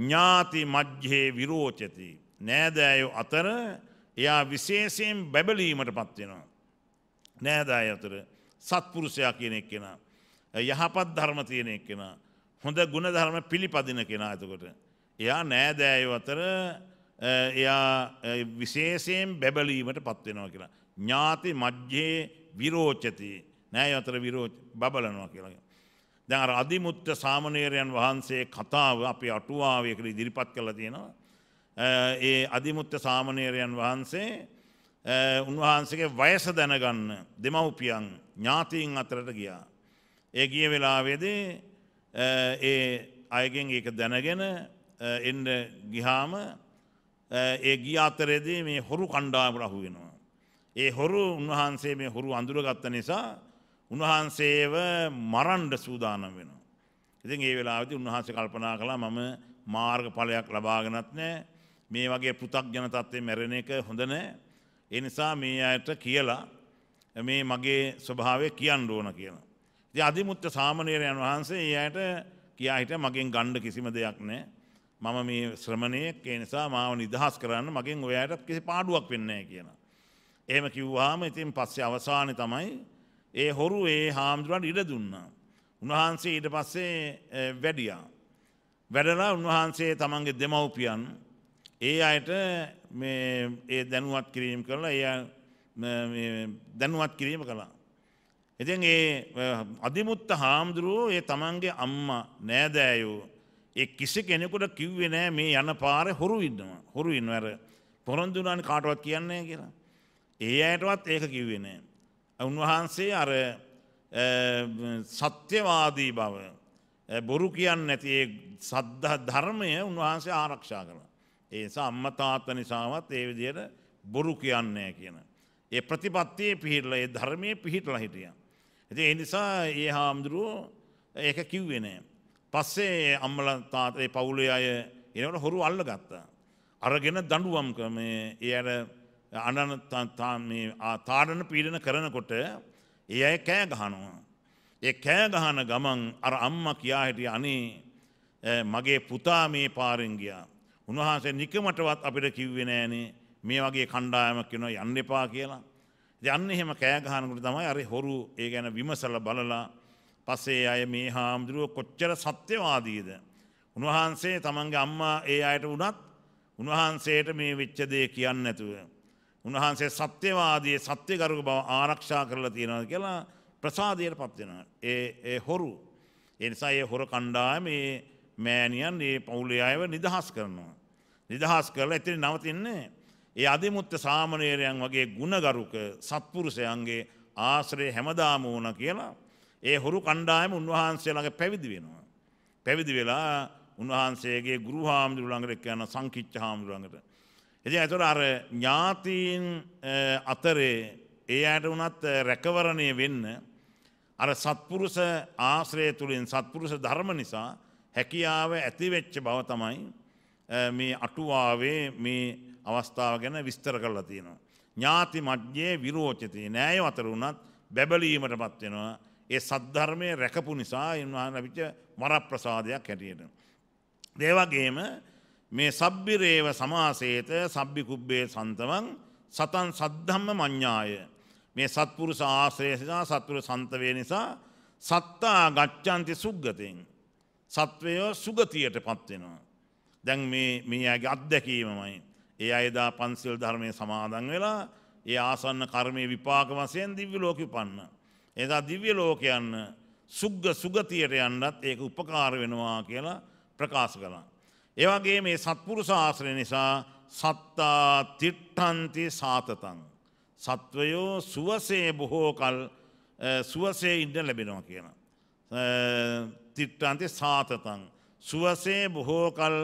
ඥාති මජ්්‍යයේ විරෝචති. නෑදෑයු අතර එයා විශේෂයෙන් බැබලීමට පත්වෙනවා. නෑදාය අතර සත්පුරුෂයා කියන එක් කෙනා. යහපත් ධර්ම තියෙන එක් කෙනා. හොඳ ගුණ ධර්ම පිළිපදින කෙනා එතකොට. එයා නෑදෑය අතර එයා විශේෂයෙන් බැබලීමට පත්වෙනවා කියලා. ඥාති මජ්ජයේ විරෝචති නෑ අතර විරෝ බබලනවා කියලා. දැන් අර අධිමුත්ත සාමණේරයන් වහන්සේ කතාව අපි අටුවාවයකට ඉදිරිපත් කරලා තියෙනවා. ඒ අධිමුත්ත සාමණේරයන් වහන්සේ Eh, උන්වහන්සේගේ වයස දැනගන්න දෙමව්පියන් ඥාතීන් අතරට ගියා. ඒ ගිය වෙලාවේදී eh, ඒ අයගෙන් ඒක දැනගෙන eh, එන්න ගිහාම ඒ ගිය අතරේදී මේ හොරු කණ්ඩායමට අහු වෙනවා. ඒ හොරු උන්වහන්සේ මේ හොරු අඳුරගත්ත නිසා උන්වහන්සේව මරන්න සූදානම් වෙනවා. ඉතින් ඒ වෙලාවේදී උන්වහන්සේ කල්පනා කළා මම මාර්ගඵලයක් ලබාගෙනත් නැහැ. මේ වගේ පෘථග්ජන තත්ත්වේ මැරෙන එක හොඳ නැහැ. ඒ නිසා මේ අයට කියලා මේ මගේ ස්වභාවය කියන්න ඕන කියලා. ඉතින් අදිමුත්ත සාමණේරයන් වහන්සේ ඒ අයට කියා හිට මගෙන් ගන්න කිසිම දෙයක් නැහැ. මම මේ ශ්‍රමණයෙක් ඒ නිසා මාව නිදහස් කරන්න මගෙන් ඔයාටත් කිසි පාඩුවක් වෙන්නේ නැහැ කියලා. එහෙම කිව්වහම ඉතින් පස්සේ අවසානයේ තමයි ඒ හොරු ඒ හාමුදුරන්ට ඉඩ දුන්නා. උන්වහන්සේ ඊට පස්සේ වැඩියා. වැඩලා උන්වහන්සේ තමන්ගේ දෙමව්පියන් ඒ අයට මේ ඒ දැනුවත් කිරීම් කරලා එය දැනුවත් කිරීම කළා. ඉතින් ඒ අධිමුත්ත හාමුදුරුවෝ ඒ තමන්ගේ අම්මා නෑදෑයෝ ඒ කිසි කෙනෙකුට කිව්වේ නෑ මේ යන පාරේ හොරු ඉන්නවා. හොරු ඉන්නවා අර පොරොන්දු වුණානේ කාටවත් කියන්නේ නෑ කියලා. ඒ අයටවත් ඒක කිව්වේ නෑ. උන්වහන්සේ අර සත්‍යවාදී බව බොරු කියන්නේ නැති ඒ සද්ධා ධර්මය උන්වහන්සේ ආරක්ෂා කළා. ඒ නිසා අම්මා තාත්තා නිසාවත් ඒ විදිහට බොරු කියන්නේ කියන. ඒ ප්‍රතිපත්තියේ පිහිටලා ඒ ධර්මයේ පිහිටලා හිටියා. ඉතින් ඒ නිසා ඒ හාමුදුරුවෝ ඒක කිව්වේ නෑ. පස්සේ අම්මලා තාත්තා ඒ පවුලේ අය එනකොට හොරු අල්ලගත්තා. අරගෙන දඬුවම් මේ ඒ අර අනන මේ තාඩන පීඩන කරනකොට ඒ අය කෑ ගහනවා. ඒ කෑ ගහන ගමන් අර අම්මා කියා හිටිය අනේ මගේ පුතා මේ පාරෙන් ගියා. උන්වහන්සේ නිකමටවත් අපිට කිව්වේ නෑනේ මේ වගේ කණ්ඩායමක් කියනවා යන්න එපා කියලා. යන්න එහෙම කෑ ගහනකොට තමයි අර හොරු ඒ ගැන විමසලා බලලා පස්සේ අය මේ හාමුදුරුව කොච්චර සත්‍යවාදීද. උන්වහන්සේ තමන්ගේ අම්මා ඒ අයට වුණත් උන්වහන්සේට මේ වෙච්ච දේ කියන්න නැතුව. උන්වහන්සේ සත්‍යවාදී සත්‍යගරුක බව ආරක්ෂා කරලා තියෙනවා කියලා ප්‍රසාදයට පත් වෙනවා. ඒ ඒ හොරු. ඒ නිසා ඒ හොර කණ්ඩායම මේ මෑණියන් ඒ පවුලේ අයව නිදහස් කරනවා. නිදහස් කරලා ඉතින් නවතින්නේ ඒ අධිමුත්ත සාමණේරයන් වගේ ගුණගරුක සත්පුරුෂයන්ගේ ආශ්‍රය හැමදාම වුණ කියලා ඒ හුරු කණ්ඩායම උන්වහන්සේ ළඟ පැවිදි වෙනවා. පැවිදි වෙලා උන්වහන්සේගේ ගුරු හාමුදුරු ළඟට යන සංකිච්ඡ හාමුදුරු ළඟට. ඉතින් ඒතර අර ඥාතීන් අතරේ ඒ අයට උනත් රැකවරණය වෙන්න අර සත්පුරුෂ ආශ්‍රය තුලින් සත්පුරුෂ ධර්ම නිසා හැකියාව ඇතිවෙච්ච බව තමයි මේ අටුවාවේ මේ අවස්ථාව ගැන විස්තර කරලා තියෙනවා. ඥාති මජ්ජයේ විරෝචති නෑය අතර වුණත් බැබලීමට පත්වෙනවා. ඒ සද්ධර්මය රැකපු නිසා ඉන්වහන් ලබිච වරප්‍රසාදයක් හැටියට. දේවගේම මේ සබ්බිරේව සමාසේත සබ්බි කුබ්බේ සන්තවන් සතන් සද්ධම්ම මඤ්ඤාය. මේ සත්පුරුෂ ආශ්‍රය නිසා සත්පුරුෂ සන්තවේ නිසා සත්තා ගච්ඡanti සුග්ගතෙන් සත්වයෝ සුගතියට පත්වෙනවා. දැන් මේ මේ අගේ අත්දැකීමමයි. ඒ අයදා පන්සිල් ධර්මය සමාදන් වෙලා ඒ ආසන්න කර්මය විපාක වසයෙන් දිව්‍ය ලෝක උපන්න. එදා දිව්‍ය ලෝකයන්න සුග්ග සුගතියට යන්නත් ඒක උපකාර වෙනවා කියලා ප්‍රකාශ කළා. ඒවගේ මේ සත්පුරුෂ ආශ්‍රය නිසා සත්තා තිට්ඨන්ති සාතතං. සත්වයෝ සුවසේ බොහෝ කල් සුවසේ ඉන්න ලැබෙනවා කියන. තිට්ටන්ති සාතතන්. සුවසේ බොහෝකල්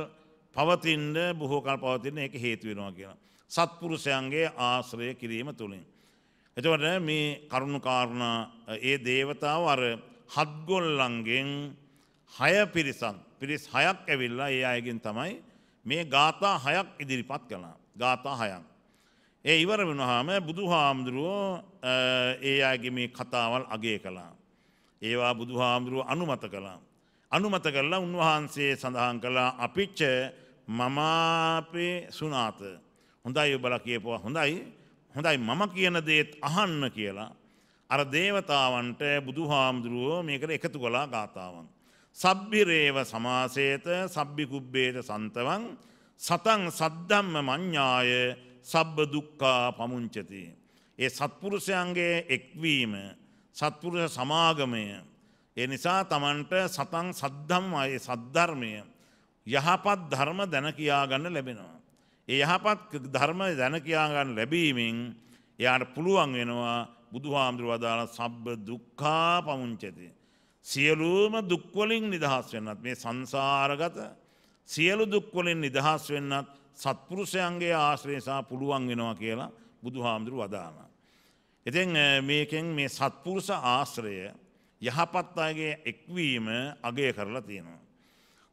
පවතින්ට බොහෝකල් පවතින්න එක හේතුවෙනවා කියලා. සත්පුරුෂයන්ගේ ආශ්‍රය කිරීම තුළින්. එතවට මේ කරුණුකාරණ ඒ දේවතාව අර හත්ගොල්ලන්ගෙන් හය පිරිසන් පිරිස් හයක් ඇවිල්ලා ඒ අයගෙන් තමයි මේ ගාථා හයක් ඉදිරිපත් කළා ගාථා හයක්. ඒ ඉවර වෙනහාම බුදු හාමුදුරුවෝ ඒ අයගේ මේ කතාවල් අගේ කළා. ඒවා බුදු හාමුදුරුව අනුමත කළා. අනුමත කරලා උන්වහන්සේ සඳහන් කළා අපිච්ච මමාපේ සුනාත හොඳයි ඔබලා කියපුවා හොඳයි හොඳයි මම කියන දේත් අහන්න කියලා අර දේවතාවන්ට බුදුහාමුදුරුවෝ මේකට එකතු කළා ගාතාවන් සබ්බිරේව සමාසේත සබ්බි කුබ්බේත සන්තවං සතං සද්දම්ම මඤ්ඤාය සබ්බ දුක්ඛා පමුංචති ඒ සත්පුරුෂයන්ගේ එක්වීම සත්පුරුෂ සමාගමය ඒ නිසා තමන්ට සතන් සද්ධම් අය සද්ධර්මය යහපත් ධර්ම දැන කියාගන්න ලැබෙනවා. ඒ යහපත් ධර්ම දැන කියාගන්න ලැබීමෙන් එයාට පුළුවන් වෙනවා බුදුහාමුදුරුව වදාළ සබ්බ දුක්ඛා පමුංචති. සියලුම දුක්වලින් නිදහස් වෙන්නත් මේ සංසාරගත සියලු දුක්වලින් නිදහස් වෙන්නත් සත්පුරුෂයන්ගේ ආශ්‍රය සහ පුළුවන් වෙනවා කියලා බුදුහාමුදුරුව වදානවා. ඉතින් මේකෙන් මේ සත්පුරුෂ ආශ්‍රය යහපත් අයගේ එක්වීම අගය කරලා තියෙනවා.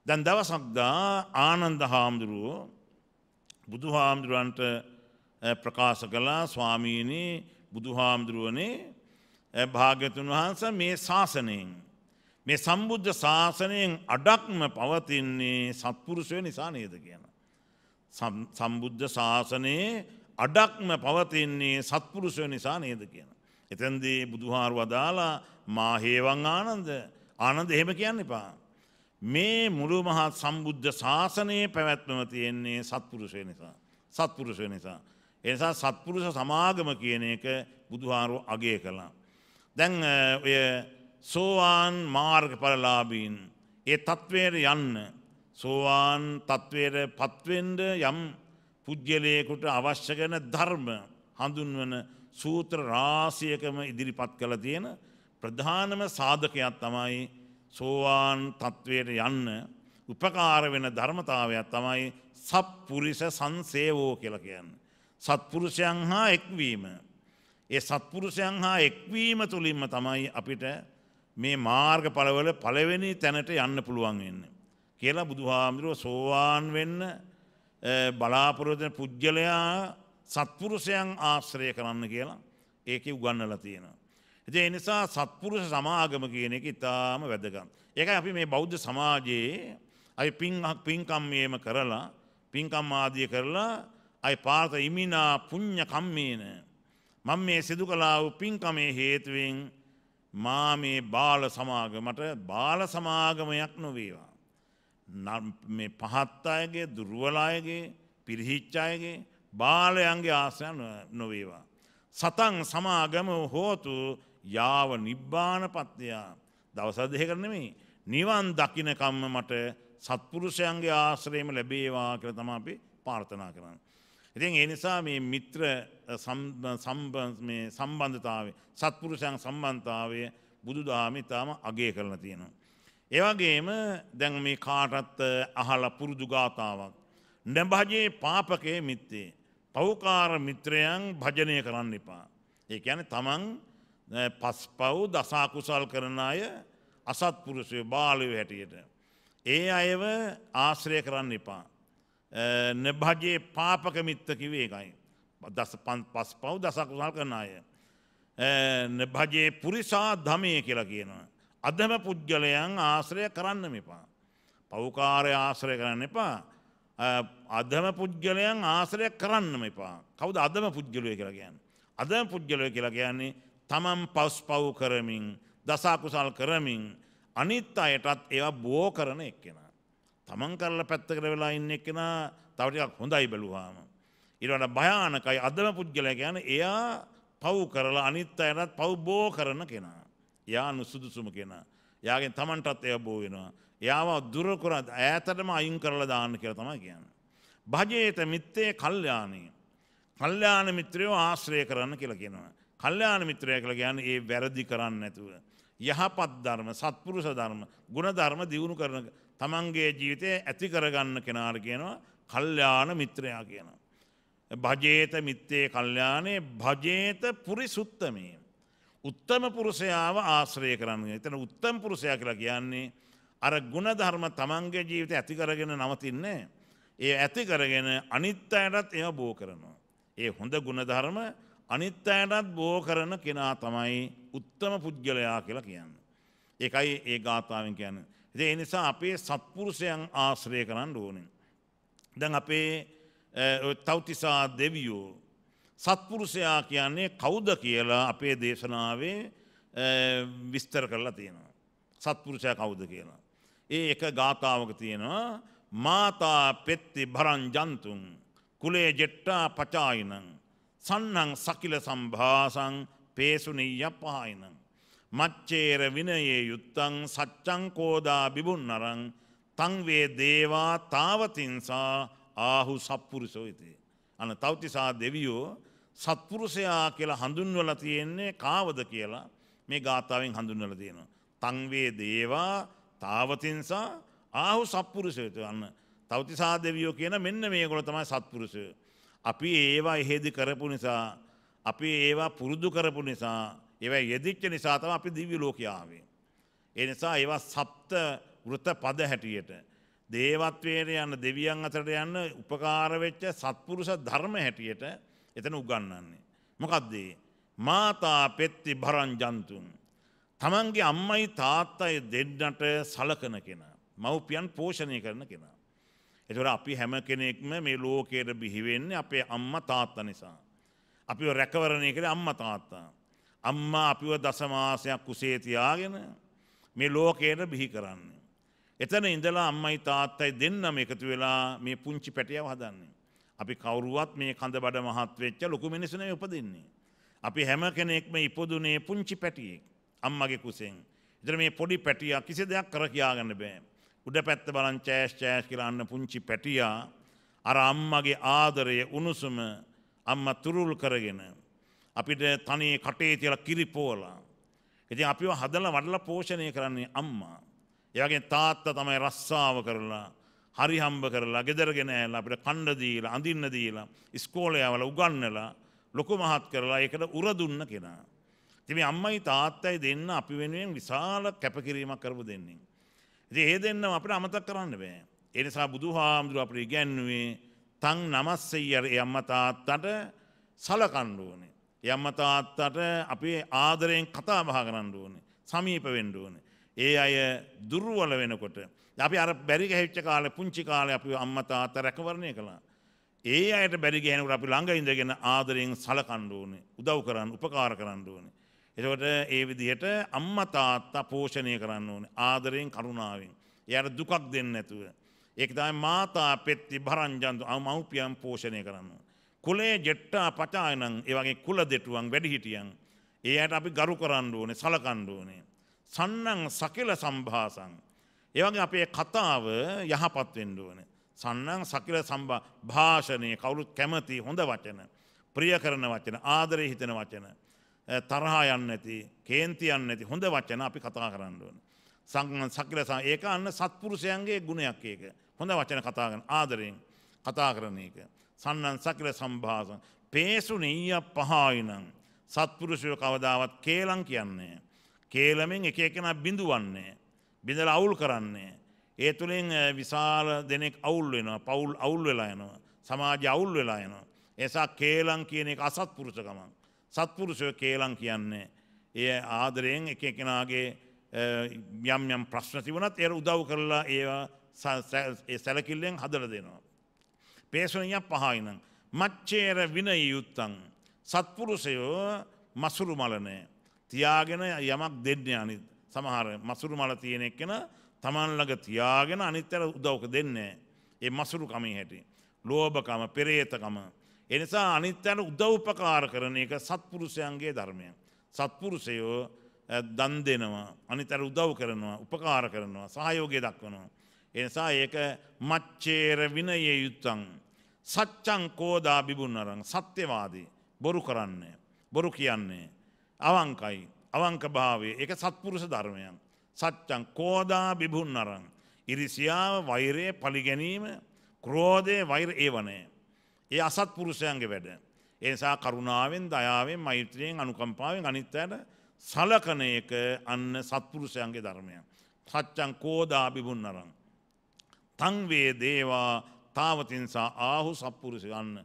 දැන් දවසක් දා ආනන්ද හාමුදුරුවෝ බුදුහාමුදුරන්ට ප්‍රකාශ කළා ස්වාමීනි බුදුහාමුදුරුවනේ භාග්‍යතුන් වහන්සේ මේ ශාසනයෙන් මේ සම්බුද්ධ ශාසනයෙන් අඩක්ම පවතින්නේ සත්පුරුෂය නිසා නේද කියන. සම්බුද්ධ ශාසනයේ අඩක්ම පවතින්නේ සත්පුරුෂය නිසා නේද කියන. එතැන්දී බුදුහාරු වදාලා මා හේවං ආනන්ද ආනන්ද එහෙම කියන්න එපා. මේ මුළු මහත් සම්බුද්ධ ශාසනයේ පැවැත්මම තියෙන්නේ සත්පුරුෂය නිසා. සත්පුරුෂය නිසා. ඒ නිසා සත්පුරුෂ සමාගම කියන එක බුදුහාරෝ අගය කළා. දැන් ඔය සෝවාන් මාර්ගඵලලාභීන් ඒ තත්වයට යන්න සෝවාන් තත්වයට පත්වෙන්ඩ යම් පුද්ගලයෙකුට අවශ්‍ය කරන ධර්ම හඳුන්වන සූත්‍ර රාසියකම ඉදිරිපත් කළ තියෙන ප්‍රධානම සාධකයක් තමයි සෝවාන් තත්ත්වයට යන්න උපකාර වෙන ධර්මතාවයක් තමයි සත්පුරිස සංසේවෝ කියලා කියන්නේ. සත්පුරුෂයන් හා එක්වීම. ඒ සත්පුරුෂයන් හා එක්වීම තුලින්ම තමයි අපිට මේ මාර්ගඵලවල පළවෙනි තැනට යන්න පුළුවන් වෙන්නේ. කියලා බුදුහාමුදුරුව සෝවාන් වෙන්න බලාපොරොත්තු පුජ්‍යලයා සත්පුරුෂයන් ආශ්‍රය කරන්න කියලා ඒකේ උගන්වලා තියෙනවා. ඉතින් ඒ නිසා සත්පුරුෂ සමාගම කියන එක ඉතාම වැදගත්. ඒකයි අපි මේ බෞද්ධ සමාජයේ අපි පින් පින්කම්මේම කරලා පින්කම් ආදිය කරලා අයි පාත ඉමිනා පුඤ්ඤ කම්මේන මම මේ සිදු කළා වූ පින්කමේ හේතුවෙන් මා මේ බාල සමාගමට බාල සමාගමයක් නොවේවා. මේ පහත් අයගේ දුර්වල අයගේ පිරිහිච්ච අයගේ බාලයන්ගේ ආශ්‍රය නොවේවා. සතන් සමාගම හෝතු යාව නිබ්බාන පත්වයා දවස දෙහ කරන මේ නිවන් දකිනකම්ම මට සත්පුරුෂයන්ගේ ආශ්‍රයම ලැබේවා කර තම අපි පාර්ථනා කරන්න. ඉතින් ඒ නිසා මේ මිත්‍ර සම්බන්ධතාව සත්පුරුෂයන් සම්බන්ධතාවය බුදු දාමිතාම අගේ කරන තියෙනවා. ඒවගේම දැන් මේ කාටත් අහල පුරුදු ගාතාවක්. නැභජයේ පාපකයේ මිත්තේ. පවුකාර මිත්‍රයන් භජනය කරන්න එපා. ඒ ඇන තමන් පස්පව් දසාකුසල් කරන අය අසත්පුරුෂය බාලය හැටියට. ඒ අයව ආශ්‍රය කරන්න එපා. නභජයේ පාපක මිත්ත කිවේ එකයි. දස පස් පව් දසකුසල් කරන අය. නභජයේ පුරිසා ධමය කියලා කියනවා. අදම පුද්ගලයන් ආශ්‍රය කරන්න මෙපා. පෞකාරය ආශ්‍රය කරන්න එපා. අදම පුද්ගලයන් ආශ්‍රය කරන්නම එපා. කවුද අදම පුද්ගලය කියලා කියන්න. අදම පුද්ගලය කියලා කියන්නේ තමන් පස් පව් කරමින් දසාකුසල් කරමින් අනිත් අයටත් ඒවා බෝ කරන එක්කෙන. තමන් කරලා පැත්තකර වෙලා ඉන්න එක්කෙන තවටිකක් හොඳයි බැලුවාම. ඉරට භයානකයි අදම පුද්ගල ගැන එයා පව් කරලා අනිත් අයටත් පව් බෝ කරන කෙනා. යානු සුදුසුම කෙනා. යාගෙන් තමන්ටත් එය බෝ වෙනවා. යාව දුරකර ඈතටම අයින් කරලා දාන්න කියලා තමයි කියන්නේ. භජේත මිත්තේ කල්යාණී. කල්යාණ මිත්‍රයෝ ආශ්‍රය කරන්න කියලා කියනවා. කල්යාණ මිත්‍රය කියලා කියන්නේ ඒ වැරදි කරන්නේ නැතුව යහපත් ධර්ම සත්පුරුෂ ධර්ම ගුණ ධර්ම දියුණු කරන තමන්ගේ ජීවිතය ඇති කරගන්න කෙනාට කියනවා කල්යාණ මිත්‍රයා කියනවා. භජේත මිත්තේ කල්යාණේ භජේත පුරිසුත්තමේ. උත්තම පුරුෂයාව ආශ්‍රය කරන්න. එතන උත්තම පුරුෂයා කියලා කියන්නේ අර ගුණධර්ම තමන්ගේ ජීවිතය ඇති කරගෙන නවතින්නේ. ඒ ඇති කරගෙන අනිත් අයටත් ඒව බෝ කරනවා. ඒ හොඳ ගුණධර්ම අනිත් අයටත් බෝ කරන කෙනා තමයි උත්තම පුද්ගලයා කියලා කියන්නේ. ඒකයි ඒ ගාථාවෙන් කියන්නේ. ඉතින් ඒ නිසා අපේ සත්පුරුෂයන් ආශ්‍රය කරන්න ඕනේ. දැන් අපේ තෞතිසා දෙවියෝ සත්පුරුෂයා කියන්නේ කවුද කියලා අපේ දේශනාවේ විස්තර කරලා තියෙනවා. සත්පුරුෂයා කවුද කියලා. ඒ එක ගාථාවක තියෙනවා මාතා පෙත්ති භරං ජන්තුම් කුලේ ජෙට්ටා පචායිනං සන්නං සකිල සම්භාසං පේසුනීය පහයින. මච්චේර විනයේ යුත්තං සච්චංකෝදා බිබුන්නරං තංවේ දේවා තාවතිංසා ආහු සප්පුරුසෝයිතේ. අන තෞතිසා දෙවියෝ සත්පුරුෂයා කියලා හඳුන්වල තියෙන්නේ කාවද කියලා මේ ගාථාවෙන් හඳුන්වල තියෙනවා. තංවේ දේවා තාවතිංසා ආහු සප්පුරුෂයතු අන්න තෞතිසා දෙවියෝ කියන මෙන්න මේකොල තමයි සත්පුරුෂය. අපි ඒවා එහෙදි කරපු නිසා අපි ඒවා පුරුදු කරපු නිසා ඒවා යෙදිච්ච නිසා තමයි අපි දිව්‍ය ලෝකියාවේ. ඒ නිසා ඒවා සප්ත වෘත පද හැටියට දේවත්වයට යන දෙවියන් අතරට යන්න උපකාර වෙච්ච සත්පුරුෂ ධර්ම හැටියට එතන උගන්වන්නේ. මොකද්ද මාතා පෙත්ති භරං ජන්තුන්. තමන්ගේ අම්මයි තාත්තයි දෙන්නට සලකන කෙනා. මව්පියන් පෝෂණය කරන කෙනා. එතකොට අපි හැම කෙනෙක්ම මේ ලෝකයට බිහි වෙන්නේ අපේ අම්මා තාත්තා නිසා. අපිව රැකවරණය කරේ අම්මා තාත්තා. අම්මා අපිව දස මාසයක් කුසේ තියාගෙන මේ ලෝකයට බිහි කරන්නේ. එතන ඉඳලා අම්මයි තාත්තයි දෙන්නම එකතු වෙලා මේ පුංචි පැටියව හදන්නේ. අපි කවුරුවත් මේ කඳබඩ මහත් වෙච්ච ලොකු මිනිස්සු නෙවෙයි උපදින්නේ. අපි හැම කෙනෙක්ම ඉපදුනේ පුංචි පැටියෙක් අම්මගේ කුසෙන්. ඒතර මේ පොඩි පැටියා කිසි දෙයක් කර කියාගන්න බෑ. උඩ පැත්ත බලන් චෑස් චෑස් කියලා අන්න පුංචි පැටියා අර අම්මගේ ආදරය උණුසුම අම්මා තුරුල් කරගෙන අපිට තනියේ කටේ තියලා කිරි පෝලා. ඉතින් අපිව හදලා වඩලා පෝෂණය කරන්නේ අම්මා. ඒ වගේ තාත්තා තමයි රස්සාව කරලා හරි හම්බ කරලා ගෙදරගෙන ඇවිල්ලා අපිට කන්න දීලා අඳින්න දීලා ඉස්කෝලේ යවලා උගන්වලා ලොකු මහත් කරලා ඒකට උර දුන්න කෙනා. ඉතින් මේ අම්මයි තාත්තයි දෙන්න අපි වෙනුවෙන් විශාල කැපකිරීමක් කරපු දෙන්නේ. ඉතින් ඒ දෙන්නම අපිට අමතක කරන්න බෑ. ඒ නිසා බුදුහාමුදුර අපිට ඉගැන්වුවේ තන් නමස්සෙයර ඒ අම්මා තාත්තට සලකන්න ඕනේ. ඒ අම්මා තාත්තට අපි ආදරයෙන් කතා බහ කරන්න ඕනේ. සමීප වෙන්න ඕනේ. ඒ අය දුර්වල වෙනකොට අපි අර බැරි ගැහිච්ච කාලේ පුංචි කාලේ අපි අම්මා තාත්තා රැකවරණය කළා. ඒ අයට බැරි ගැහෙනකොට අපි ළඟ ඉඳගෙන ආදරයෙන් සලකන්න ඕනේ. උදව් කරන්න, උපකාර කරන්න ඕනේ. එතකොට ඒ විදිහට අම්මා තාත්තා පෝෂණය කරන්න ඕනේ ආදරයෙන් කරුණාවෙන්. එයාට දුකක් දෙන්නේ නැතුව. ඒක තමයි මාතා පෙත්ති භරංජන්තු මව්පියන් පෝෂණය කරන්න ඕනේ. කුලේ ජෙට්ටා පචායනං ඒ වගේ කුල දෙටුවන් වැඩිහිටියන් එයාට අපි ගරු කරන්න ඕනේ සලකන්න ඕනේ. සන්නං සකිල සම්භාසං. ඒ වගේ අපේ කතාව යහපත් වෙන්න ඕනේ. සන්නං සකිල සම්භා භාෂණය කවුරුත් කැමති හොඳ වචන. ප්‍රිය කරන වචන ආදරේ හිතෙන වචන තරහා යන්නේ නැති, කේන්ති යන්නේ නැති හොඳ වචන අපි කතා කරන්න ඕනේ. සක්‍ර ඒක අන්න සත්පුරුෂයන්ගේ ගුණයක් ඒක. හොඳ වචන කතා කරන ආදරයෙන් කතා කරන එක. සන්නන් සක්‍ර සම්භාෂණ. පේසු නෙය්‍ය පහයිනම් සත්පුරුෂය කවදාවත් කේලම් කියන්නේ. කේලමෙන් එක එකනා බිඳුවන්නේ. බිඳලා අවුල් කරන්නේ. ඒ තුළින් විශාල දෙනෙක් අවුල් වෙනවා. පවුල් අවුල් වෙලා යනවා. සමාජය අවුල් වෙලා යනවා. එසා කේලම් කියන එක අසත්පුරුෂකමක්. සත්පුරුෂය කේලම් කියන්නේ. ඒ ආදරයෙන් එක එකනාගේ යම් යම් ප්‍රශ්න තිබුණත් ඒර උදව් කරලා ඒවා සැලකිල්ලෙන් හදල දෙනවා. පේසනයක් පහයිනම්. මච්චේර විනයි යුත්තන්. සත්පුරුෂයෝ මසුරු මලනය. තියාගෙන යමක් දෙන්න අනි සමහර මසුරු මල තියෙනෙක් කෙන තමන්ලඟ තියාගෙන අනිත්තර උදවක දෙන්නේ. ඒ මසුරු කමී හැටි. ලෝභකම පෙරේතකම එනිසා අනිත්‍යයට උදව් උපකාර කරන එක සත්පුරුෂයන්ගේ ධර්මය. සත්පුරුෂයෝ දන් දෙනවා අනිතර උදව් කරනවා උපකාර කරනවා සහයෝගය දක්වනවා. එනිසා ඒක මච්චේර විනයේ යුත්තං. සච්චං කෝදා බිබුන්නරං සත්‍යවාදී බොරු කරන්නේ. බොරු කියන්නේ. අවංකයි අවංක භාවය ඒක සත්පුරුෂ ධර්මයන්. සච්චං කෝදා බිබුන්නරං. ඉරිසියාව වෛරය පලිගැනීම ක්‍රෝධය වෛර ඒවනේ. ඒ අසත්පුරුෂයන්ගේ වැඩ. ඒ නිසා කරුණාවෙන්, දයාවෙන්, මෛත්‍රියෙන්, අනුකම්පාවෙන් අනිත් අයට සලකන එක අන්න සත්පුරුෂයන්ගේ ධර්මය. සච්ඡං කෝදාබිබුන්නරං. තං වේ දේවා තාවතින්සා ආහු සත්පුරුෂයන්.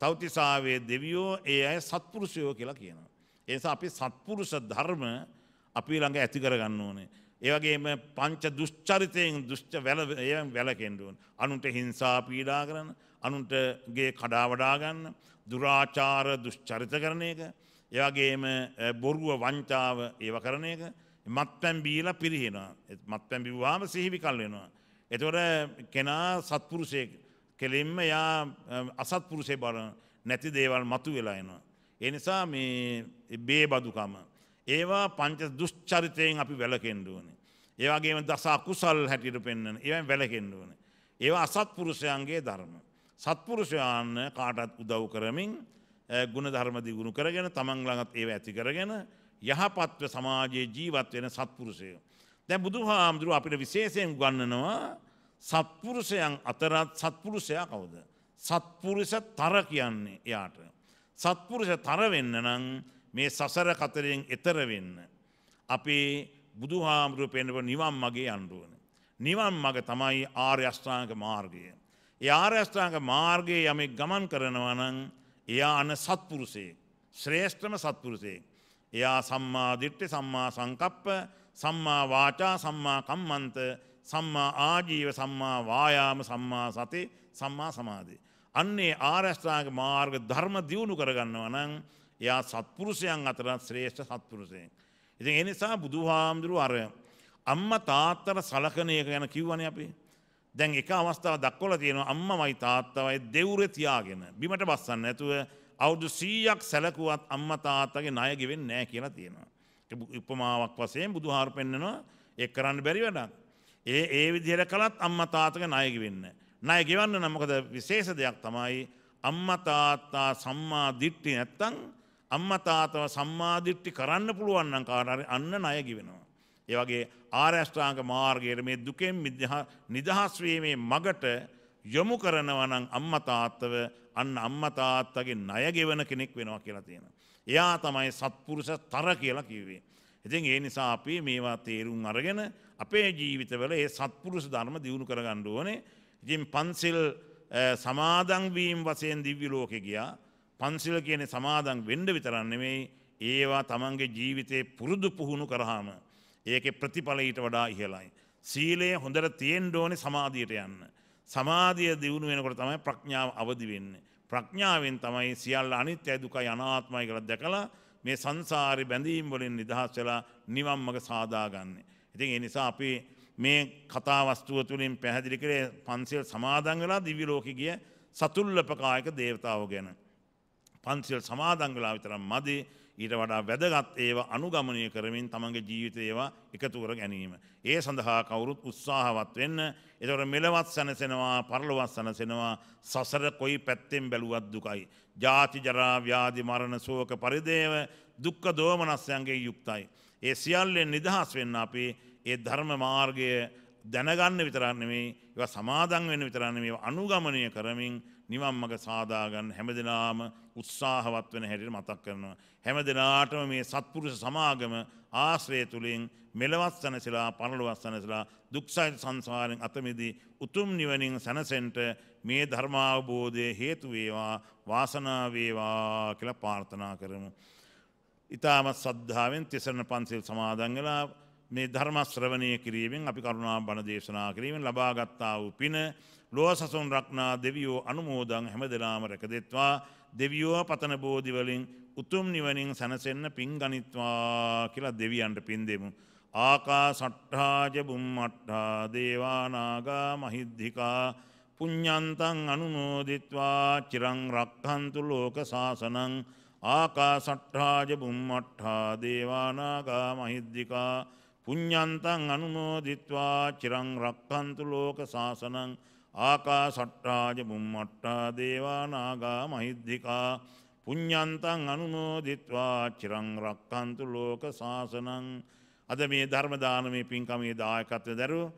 තෞතිසාවේ දෙවියෝ ඒ අය සත්පුරුෂයෝ කියලා කියනවා. ඒ නිසා අපි සත්පුරුෂ ධර්ම අපි ළඟ ඇති කරගන්න ඕනේ. ඒවගේම පංච දුෂ්චරිතයෙන් දුෂ්ච වැල වැලකෙන්ඩුවන් අනුන්ට හිංසා පීඩා කරන අනුන්ටගේ කඩාවඩා ගන්න, දුරාචාර දුෂ්චරිත කරන එක, ඒ වගේම බොරුව වංචාව ඒව කරන එක, මත්පැන් බීලා පිරිහිනවා. මත්පැන් බිව්වාම සිහිවිකල් වෙනවා. එතකොට කෙනා සත්පුරුෂයෙක් කෙලින්ම යා අසත්පුරුෂේ බලන නැති දේවල් මතු වෙලා එනවා. ඒ නිසා මේ බේබදුකම ඒවා පංච දුෂ්චරිතයෙන් අපි වැළකෙන්න ඕනේ. ඒ වගේම දස අකුසල් හැටියට පෙන්වන ඒවා වැළකෙන්න ඕනේ. ඒවා අසත්පුරුෂයන්ගේ ධර්ම. සත්පුරුෂයන්න කාටත් උදව් කරමින් ගුණධර්ම දිගුණු කරගෙන තමන් ළඟත් ඒව ඇති කරගෙන යහපත්ව සමාජයේ ජීවත් වෙන සත්පුරුෂය. දැන් බුදුහාමුදුරුව අපිට විශේෂයෙන් ගන්නනවා සත්පුරුෂයන් අතරත් සත්පුරුෂයා කවුද? සත්පුරුෂ තර කියන්නේ එයාට. සත්පුරුෂ තර වෙන්න නම් මේ සසර කතරයෙන් එතර වෙන්න. අපේ බුදුහාමුදුරුව පෙන්වන නිවන් මගේ යන්න ඕනේ. නිවන් මඟ තමයි ආර්ය අෂ්ටාංග මාර්ගය. ඒ ආර්යෂ්ටාංග මාර්ගයේ යමෙක් ගමන් කරනවා නම් එයා අන සත්පුරුෂයෙක්. ශ්‍රේෂ්ඨම සත්පුරුෂයෙක්. එයා සම්මා දිට්ඨි, සම්මා සංකප්ප, සම්මා වාචා, සම්මා කම්මන්ත, සම්මා ආජීව, සම්මා වායාම, සම්මා සති, සම්මා සමාධි. අන්නේ ආර්යෂ්ටාංග මාර්ග ධර්ම දියුණු කරගන්නවා නම් එයා සත්පුරුෂයන් අතරත් ශ්‍රේෂ්ඨ සත්පුරුෂයෙක්. ඉතින් ඒ නිසා බුදුහාමුදුරුව අර අම්මා තාත්තට සලකන එක ගැන කිව්වනේ අපි. දැන් එක අවස්ථාව දක්වලා තියෙනවා අම්මමයි තාත්තමයි දෙවුරේ තියාගෙන බිමට බස්සන්න නැතුව අවුරුදු 100ක් සැලකුවත් අම්මා තාත්තගේ ණය ගෙවෙන්නේ නැහැ කියලා තියෙනවා. උපමාවක් වශයෙන් බුදුහාර පෙන්නනවා ඒක කරන්න බැරි වැඩක්. ඒ ඒ විදිහට කළත් අම්මා තාත්තගේ ණය ගෙවෙන්නේ ණය ගෙවන්න නම් මොකද විශේෂ දෙයක් තමයි අම්මා තාත්තා සම්මා දිට්ඨි නැත්තම් අම්මා තාත්තව සම්මා දිට්ඨි කරන්න පුළුවන් නම් කාට හරි අන්න ණය ගෙවෙනවා. ඒ වගේ ආරෂ්ඨාංග මාර්ගයේ මේ දුකෙන් නිදහස් වීමේ මගට යොමු කරනවා නම් අම්මා තාත්තව අන්න අම්මා තාත්තගේ ණය ගෙවන කෙනෙක් වෙනවා කියලා තියෙනවා. එයා තමයි සත්පුරුෂ තර කියලා කිව්වේ. ඉතින් ඒ නිසා අපි මේවා තේරුම් අරගෙන අපේ ජීවිතවල ඒ සත්පුරුෂ ධර්ම දියුණු කරගන්න ඕනේ. ඉතින් පන්සිල් සමාදන් වීම වශයෙන් දිව්‍ය ලෝකේ ගියා. පන්සිල් කියන්නේ සමාදන් වෙන්න විතරක් නෙමෙයි ඒවා තමන්ගේ ජීවිතේ පුරුදු පුහුණු කරාම ඒකේ ප්‍රතිඵල ඊට වඩා ඉහළයි. සීලය හොඳට තියෙන්න ඕනේ සමාධියට යන්න. සමාධිය දියුණු වෙනකොට තමයි ප්‍රඥාව අවදි වෙන්නේ. ප්‍රඥාවෙන් තමයි සියල්ල අනිත්‍යයි දුකයි අනාත්මයි කියලා දැකලා මේ සංසාරේ බැඳීම් වලින් නිදහස් වෙලා නිවන් මඟ සාදාගන්නේ. ඉතින් ඒ නිසා අපි මේ කතා වස්තුව තුලින් පැහැදිලි කරේ පන්සිල් සමාදන් වෙලා දිව්‍ය ලෝකෙ ගිය සතුල්ලපකායක దేవතාවෝ ගැන. පන්සිල් සමාදන් වෙලා විතරක් මදි ඊට වඩා වැදගත් ඒව අනුගමනය කරමින් තමන්ගේ ජීවිතය ඒවා එකතු කර ගැනීම. ඒ සඳහා කවුරුත් උත්සාහවත් වෙන්න. ඒතකොට මෙලවත් සැනසෙනවා, පරලොවත් සැනසෙනවා. සසර කොයි පැත්තෙන් බැලුවත් දුකයි. ජාති ජරා ව්‍යාධි මරණ ශෝක පරිදේව දුක්ඛ දෝමනස්යන්ගේ යුක්තයි. ඒ සියල්ලෙන් නිදහස් වෙන්න අපි ඒ ධර්ම මාර්ගය දැනගන්න විතරක් නෙමෙයි, ඒවා සමාදන් වෙන්න විතරක් නෙමෙයි, අනුගමනය කරමින් නිවන් මඟ සාදාගන්න හැමදෙනාම උත්සාහවත් වෙන හැටියට මතක් කරනවා. හැමදෙනාටම මේ සත්පුරුෂ සමාගම ආශ්‍රය තුලින් මෙලවත් සැනසලා පරලොවත් සැනසලා දුක්සහිත සංසාරයෙන් අත මිදී උතුම් නිවනින් සැනසෙන්න මේ ධර්මාවබෝධය හේතු වේවා වාසනාව වේවා කියලා ප්‍රාර්ථනා කරමු. ඊටමත් සද්ධාවෙන් තිසරණ පන්සිල් සමාදන් වෙලා මේ ධර්ම ශ්‍රවණය කිරීමෙන් අපි කරුණා බණ දේශනා කිරීමෙන් ලබාගත් ආ වූ පින ලොව සසුන් රක්නා දෙවියෝ අනුමෝදන් හැමදෙලාම රැකදෙත්වා දෙවියෝ පතන බෝධි වලින් උතුම් නිවනින් සැනසෙන්න පින් ගනිත්වා කියලා දෙවියන්ට පින් දෙමු. ආකාසට්ඨාජ බුම්මට්ඨා දේවානාගා මහිද්దికා පුඤ්ඤන්තං අනුමෝදිත්වා චිරං රක්ඛන්තු ලෝක සාසනං ආකාසට්ඨාජ බුම්මට්ඨා දේවානාගා මහිද්దికා පුඤ්ඤන්තං අනුමෝදිත්වා චිරං රක්ඛන්තු ලෝක සාසනං ආකාසට්ටාජ බුම්මට්ටා දේවා නාගා මහිද්దికා පුඤ්ඤන්තං අනුමෝදිත්වා චිරං රක්칸තු ලෝක සාසනං අද මේ ධර්ම දානමේ පින්කමේ දායකත්වයෙන් දරුව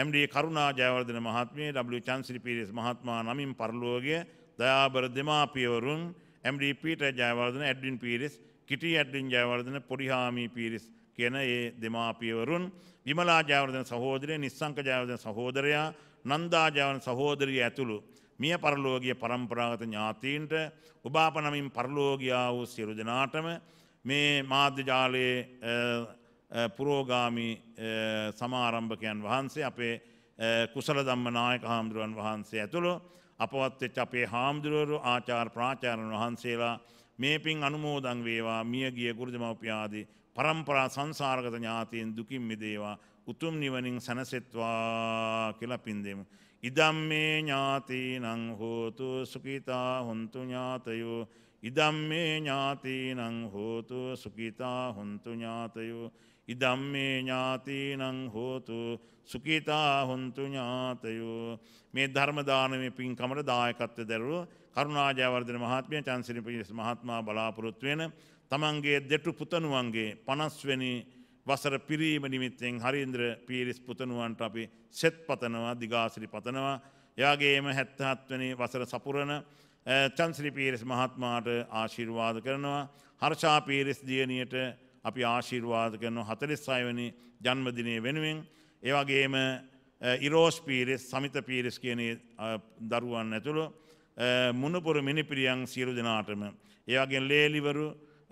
එම්ඩී කරුණා ජයවර්ධන මහත්මිය ඩබ්ලිව් චන්සිරි පීරිස් මහත්මයා නමින් පරිලෝකයේ දයාබර දෙමාපියවරුන් MD Peter Jayawardena Edwin Peiris Kitty Edwin Jayawardena Podihami Peiris කියන ඒ දෙමාපියවරුන් විමලා ජයවර්ධන සහෝදරය නිස්සංක ජයවර්ධන සහෝදරයා නන්දාජාවන සහෝදරිය ඇතුළු මිය පරලෝකීය પરම්පරාගත ඥාතීන්ට උභාපනමින් පරලෝකියා වූ සියලු දෙනාටම මේ මාධ්‍ය ජාලයේ පුරෝගාමි සමාරම්භකයන් වහන්සේ අපේ කුසල ධම්ම නායක හාමුදුරුවන් වහන්සේ ඇතුළු අපවත් වෙච්ච අපේ හාමුදුරුවරු ආචාර්ය ප්‍රාචාර්යන් වහන්සේලා මේ පින් අනුමෝදන් වේවා මියගිය ගුරුදමව්පිය ආදී પરම්පරා සංසාරගත ඥාතීන් දුකින් මිදේවා උතුම් නිවනින් සැනසෙත්වා කියලා පින් දෙමු. ඉදම්මේ ඥාතිනං හෝතු සුඛිතා හොන්තු ඥාතයෝ ඉදම්මේ ඥාතිනං හෝතු සුඛිතා හොන්තු ඥාතයෝ ඉදම්මේ ඥාතිනං හෝතු සුඛිතා හොන්තු ඥාතයෝ මේ ධර්ම දානමේ පින්කමට දායකත්වය දරුව කරුණා ජයවර්ධන මහත්මිය චන්සිරි පිරිස් මහත්මයා බලාපොරොත්තු වෙන තමන්ගේ දෙටු පුතණුවන්ගේ 50 වෙනි වසර පිරීම නිමිත්තෙන් හරින්ද්‍ර පීරිස් පුතනුවන්ට අපි සෙත් පතනවා දිගාසිරි පතනවා. එයාගේම හැත්තහත්වනි වසර සපුරණ චන්සිරි පීරිස් මහත්මාට ආශිර්වාද කරනවා. හර්ෂා පීරිස් දියණියට අපි ආශිර්වාද කරනවා හතලිස් අයවැනි ජන්මදිනය වෙනුවෙන්. ඒවගේම ඉරෝස් පීරිස් සමිත පීරිස් කියන දරුවන් ඇතුළු මුණපුර මිනිපිරියන් සියලු දෙනාටම. ඒවගේ ලේලිවරු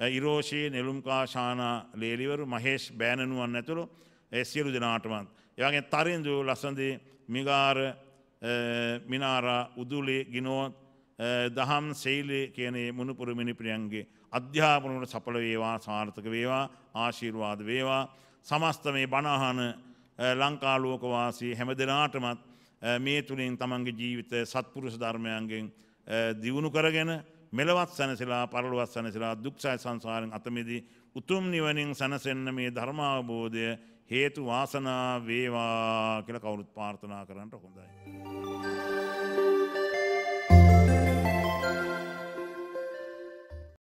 ඉරෝෂී නෙළුම්කා ශානා ලේලිවරු මහේෂ් බෑනනුවන් ඇතුළු ඒ සියලු දෙනාටමත්. එවගේ තරින්දු ලසඳී මිගාර මිනාරා උදුලි ගිනෝත් දහම් සෙයිලි කියනේ මුණුපුරු මිනිපිරියන්ගේ අධ්‍යාපනට සඵල වේවා සාර්ථක වේවා ආශිර්වාද වේවා සමස්ත මේ බණහන ලංකාලෝකවාසී හැම දෙනාටමත් මේ තුළින් තමන්ගේ ජීවිත සත්පුරුෂ ධර්මයන්ගෙන් දියුණු කරගෙන මෙලවත් සැනසෙලා පරලොවත් සැනසෙලා දුක්සය සංසාරෙන් අත මිදී උතුම් නිවනින් සැනසෙන්න මේ ධර්ම අවබෝධය හේතු වාසනා වේවා කියලා කවුරුත් ප්‍රාර්ථනා කරන්නට හොඳයි.